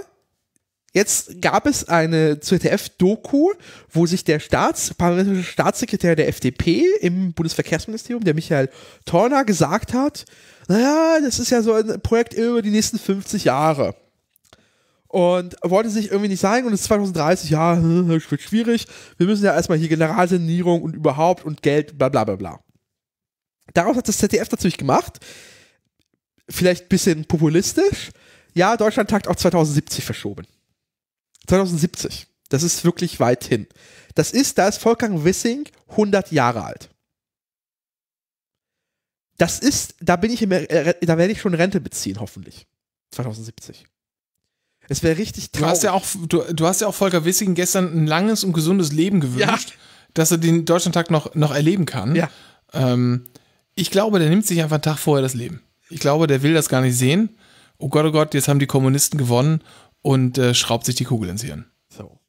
Jetzt gab es eine ZDF-Doku, wo sich der Staats, parlamentarische Staatssekretär der FDP im Bundesverkehrsministerium, der Michael Torner, gesagt hat, naja, das ist ja so ein Projekt über die nächsten 50 Jahre. Und wollte sich irgendwie nicht sagen, und es ist 2030, ja, wird schwierig, wir müssen ja erstmal hier Generalsanierung und überhaupt und Geld, bla bla bla bla. Daraus hat das ZDF natürlich gemacht, vielleicht ein bisschen populistisch, ja, Deutschland takt auf 2070 verschoben. 2070. Das ist wirklich weit hin. Das ist, da ist Wolfgang Wissing 100 Jahre alt. Das ist, da bin ich im, äh, da werde ich schon Rente beziehen, hoffentlich. 2070. Es wäre richtig traurig. Du hast, ja auch, du, du, hast ja auch Volker Wissing gestern ein langes und gesundes Leben gewünscht, ja. dass er den Deutschlandtag noch, noch erleben kann. Ja. Ähm, ich glaube, der nimmt sich einfach einen Tag vorher das Leben. Ich glaube, der will das gar nicht sehen. Oh Gott, oh Gott, jetzt haben die Kommunisten gewonnen und äh, schraubt sich die Kugel ins Hirn. So.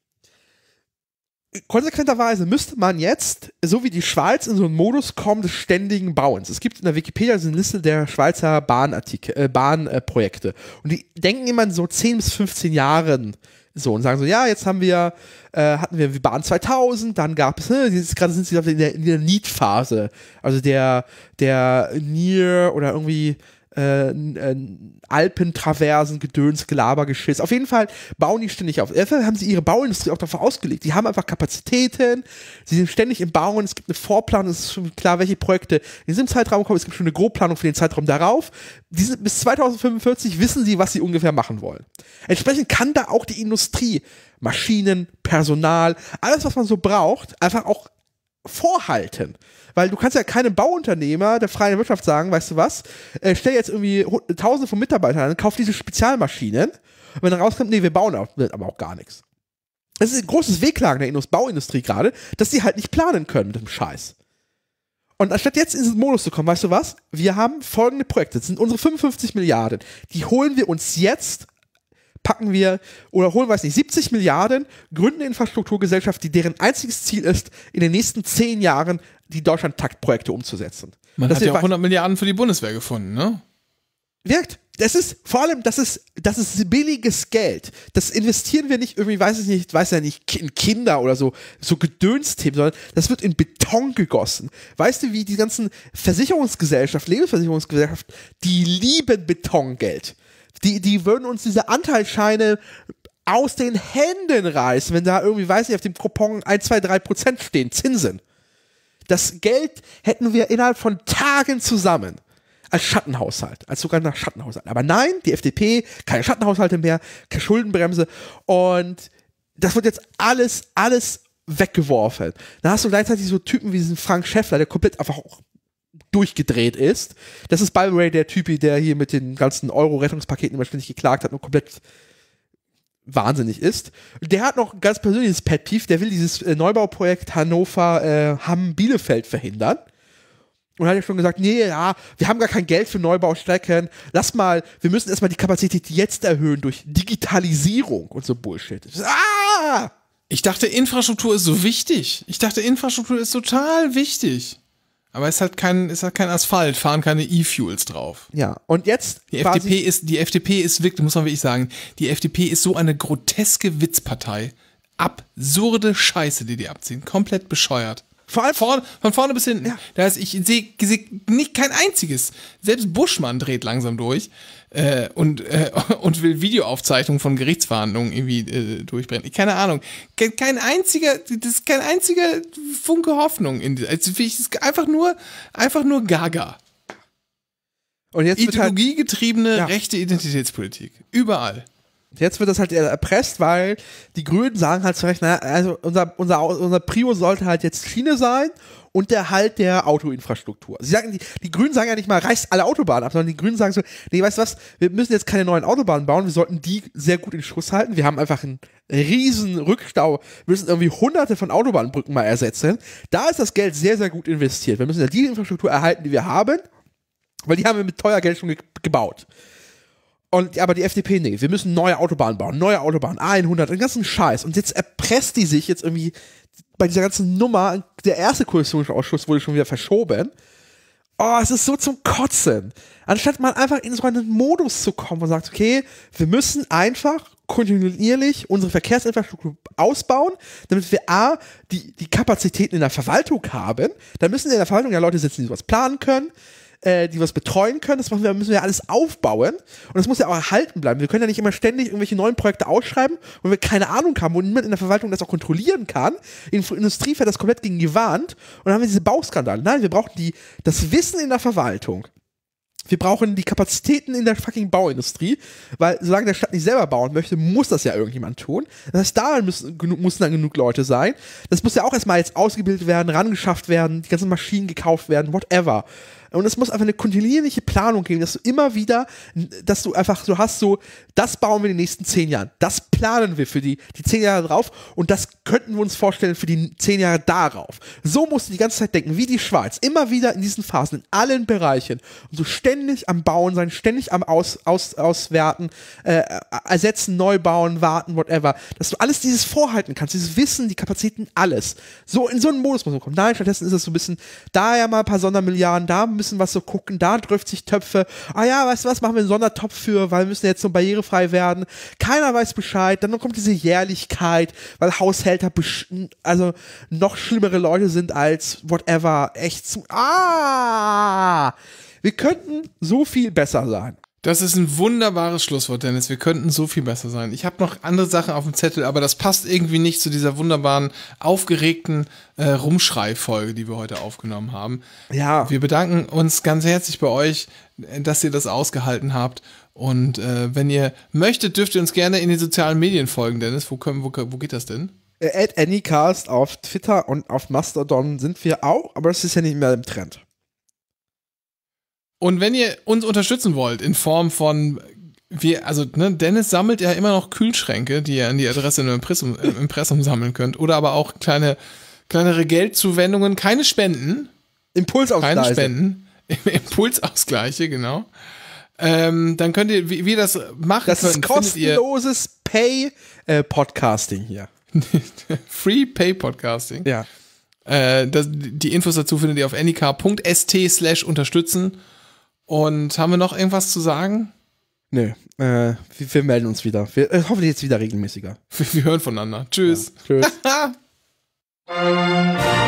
Konsequenterweise müsste man jetzt, so wie die Schweiz, in so einen Modus kommen des ständigen Bauens. Es gibt in der Wikipedia so eine Liste der Schweizer Bahnartikel, äh, Bahnprojekte. und die denken immer so 10 bis 15 Jahren so und sagen so, ja, jetzt haben wir, äh, hatten wir Bahn 2000, dann gab es, ne, gerade sind sie in der, der Need-Phase, also der, der Near oder irgendwie äh, äh, Alpentraversen, Gedöns, Gelaber, Geschiss. Auf jeden Fall bauen die ständig auf. Dafür haben sie ihre Bauindustrie auch dafür ausgelegt. Die haben einfach Kapazitäten, sie sind ständig im Bauen, es gibt eine Vorplanung, es ist schon klar, welche Projekte in diesem Zeitraum kommen, es gibt schon eine Grobplanung für den Zeitraum darauf. Diese, bis 2045 wissen sie, was sie ungefähr machen wollen. Entsprechend kann da auch die Industrie Maschinen, Personal, alles, was man so braucht, einfach auch vorhalten. Weil du kannst ja keinem Bauunternehmer der freien Wirtschaft sagen, weißt du was, äh, stell jetzt irgendwie tausende von Mitarbeitern an, kauf diese Spezialmaschinen. Und wenn dann rauskommt, nee, wir bauen aber auch gar nichts. Das ist ein großes Wehklagen der Indus Bauindustrie gerade, dass sie halt nicht planen können mit dem Scheiß. Und anstatt jetzt in diesen Modus zu kommen, weißt du was? Wir haben folgende Projekte. Das sind unsere 55 Milliarden. Die holen wir uns jetzt packen wir oder holen, weiß nicht, 70 Milliarden, gründen eine Infrastrukturgesellschaft, die deren einziges Ziel ist, in den nächsten zehn Jahren die Deutschland-Takt-Projekte umzusetzen. Man das hat ja auch 100 Milliarden für die Bundeswehr gefunden, ne? Wirkt. Das ist vor allem, das ist, das ist billiges Geld. Das investieren wir nicht irgendwie, weiß ich nicht, weiß ja nicht, in Kinder oder so, so Gedönsthemen, sondern das wird in Beton gegossen. Weißt du, wie die ganzen Versicherungsgesellschaften, Lebensversicherungsgesellschaften, die lieben Betongeld die, die würden uns diese Anteilsscheine aus den Händen reißen, wenn da irgendwie, weiß ich, auf dem Coupon 1, 2, 3 Prozent stehen, Zinsen. Das Geld hätten wir innerhalb von Tagen zusammen. Als Schattenhaushalt, als sogar nach Schattenhaushalt. Aber nein, die FDP, keine Schattenhaushalte mehr, keine Schuldenbremse. Und das wird jetzt alles, alles weggeworfen. Da hast du gleichzeitig so Typen wie diesen Frank Schäffler, der komplett einfach auch durchgedreht ist. Das ist, by the way, der Typ, der hier mit den ganzen Euro-Rettungspaketen immer ständig geklagt hat und komplett wahnsinnig ist. Der hat noch ein ganz persönliches Pet pief der will dieses äh, Neubauprojekt Hannover äh, Hamm Bielefeld verhindern. Und hat ja schon gesagt, nee, ja, wir haben gar kein Geld für Neubaustrecken. Lass mal, wir müssen erstmal die Kapazität jetzt erhöhen durch Digitalisierung und so Bullshit. Ah! Ich dachte, Infrastruktur ist so wichtig. Ich dachte, Infrastruktur ist total wichtig. Aber es ist halt kein, ist halt kein Asphalt, fahren keine E-Fuels drauf. Ja, und jetzt. Die FDP ist, die FDP ist wirklich, muss man wirklich sagen, die FDP ist so eine groteske Witzpartei. Absurde Scheiße, die die abziehen. Komplett bescheuert. Vor allem Vor, von vorne bis hinten. Ja. Das heißt, ich sehe seh nicht kein einziges. Selbst Buschmann dreht langsam durch äh, und, äh, und will Videoaufzeichnungen von Gerichtsverhandlungen irgendwie äh, durchbrennen. Keine Ahnung. Kein, kein, einziger, das ist kein einziger Funke Hoffnung in also ich, das ist einfach nur, einfach nur Gaga. Und jetzt halt Ideologiegetriebene halt, ja. rechte Identitätspolitik. Überall. Jetzt wird das halt erpresst, weil die Grünen sagen halt zu Recht, naja, also unser, unser, unser Prio sollte halt jetzt Schiene sein und der Halt der Autoinfrastruktur. Sie sagen, die, die Grünen sagen ja nicht mal, reißt alle Autobahnen ab, sondern die Grünen sagen so, nee, weißt du was, wir müssen jetzt keine neuen Autobahnen bauen, wir sollten die sehr gut in Schuss halten. Wir haben einfach einen riesen Rückstau. Wir müssen irgendwie hunderte von Autobahnbrücken mal ersetzen. Da ist das Geld sehr, sehr gut investiert. Wir müssen ja die Infrastruktur erhalten, die wir haben, weil die haben wir mit teuer Geld schon ge gebaut. Und, aber die FDP, nee, wir müssen neue Autobahnen bauen, neue Autobahnen, A100, den ganzen Scheiß. Und jetzt erpresst die sich jetzt irgendwie bei dieser ganzen Nummer, der erste Koalitionsausschuss wurde schon wieder verschoben. Oh, es ist so zum Kotzen. Anstatt mal einfach in so einen Modus zu kommen und sagt, okay, wir müssen einfach kontinuierlich unsere Verkehrsinfrastruktur ausbauen, damit wir A, die, die Kapazitäten in der Verwaltung haben. Da müssen in der Verwaltung ja Leute sitzen, die sowas planen können. Äh, die wir betreuen können. Das wir, müssen wir alles aufbauen. Und das muss ja auch erhalten bleiben. Wir können ja nicht immer ständig irgendwelche neuen Projekte ausschreiben, wo wir keine Ahnung haben, wo niemand in der Verwaltung das auch kontrollieren kann. In der Industrie wird das komplett gegen gewarnt. Und dann haben wir diese Bauskandale. Nein, wir brauchen die, das Wissen in der Verwaltung. Wir brauchen die Kapazitäten in der fucking Bauindustrie, weil solange der Stadt nicht selber bauen möchte, muss das ja irgendjemand tun. Das heißt, da müssen, müssen dann genug Leute sein. Das muss ja auch erstmal jetzt ausgebildet werden, rangeschafft werden, die ganzen Maschinen gekauft werden, whatever. Und es muss einfach eine kontinuierliche Planung geben, dass du immer wieder, dass du einfach so hast, so, das bauen wir in den nächsten zehn Jahren. Das planen wir für die, die zehn Jahre drauf und das könnten wir uns vorstellen für die zehn Jahre darauf. So musst du die ganze Zeit denken, wie die Schweiz. Immer wieder in diesen Phasen, in allen Bereichen. Und so ständig am Bauen sein, ständig am Aus, Aus, Auswerten, äh, ersetzen, neu bauen, warten, whatever. Dass du alles dieses vorhalten kannst, dieses Wissen, die Kapazitäten, alles. So in so einen Modus muss man kommen. Nein, stattdessen ist es so ein bisschen, da ja mal ein paar Sondermilliarden, da müssen bisschen was so gucken, da trifft sich Töpfe, ah ja, weißt du was, machen wir einen Sondertopf für, weil wir müssen jetzt so barrierefrei werden. Keiner weiß Bescheid, dann kommt diese Jährlichkeit, weil Haushälter also noch schlimmere Leute sind als whatever, echt zu, ah, wir könnten so viel besser sein. Das ist ein wunderbares Schlusswort, Dennis. Wir könnten so viel besser sein. Ich habe noch andere Sachen auf dem Zettel, aber das passt irgendwie nicht zu dieser wunderbaren, aufgeregten äh, Rumschrei-Folge, die wir heute aufgenommen haben. Ja. Wir bedanken uns ganz herzlich bei euch, äh, dass ihr das ausgehalten habt. Und äh, wenn ihr möchtet, dürft ihr uns gerne in den sozialen Medien folgen, Dennis. Wo, können, wo, wo geht das denn? Äh, at Anycast auf Twitter und auf Mastodon sind wir auch, aber das ist ja nicht mehr im Trend. Und wenn ihr uns unterstützen wollt in Form von wir, also ne, Dennis sammelt ja immer noch Kühlschränke, die ihr an die Adresse im Impressum, äh, im Impressum sammeln könnt. Oder aber auch kleine, kleinere Geldzuwendungen, keine Spenden. Impulsausgleiche. Keine Spenden. Impulsausgleiche, genau. Ähm, dann könnt ihr, wie, wie das machen Das könnt, ist kostenloses Pay-Podcasting äh, hier. Free Pay Podcasting. Ja. Äh, das, die Infos dazu findet ihr auf nik.st slash unterstützen. Und haben wir noch irgendwas zu sagen? Nö, äh, wir, wir, melden uns wieder. Wir, äh, hoffentlich jetzt wieder regelmäßiger. Wir, wir hören voneinander. Tschüss. Ja. Tschüss.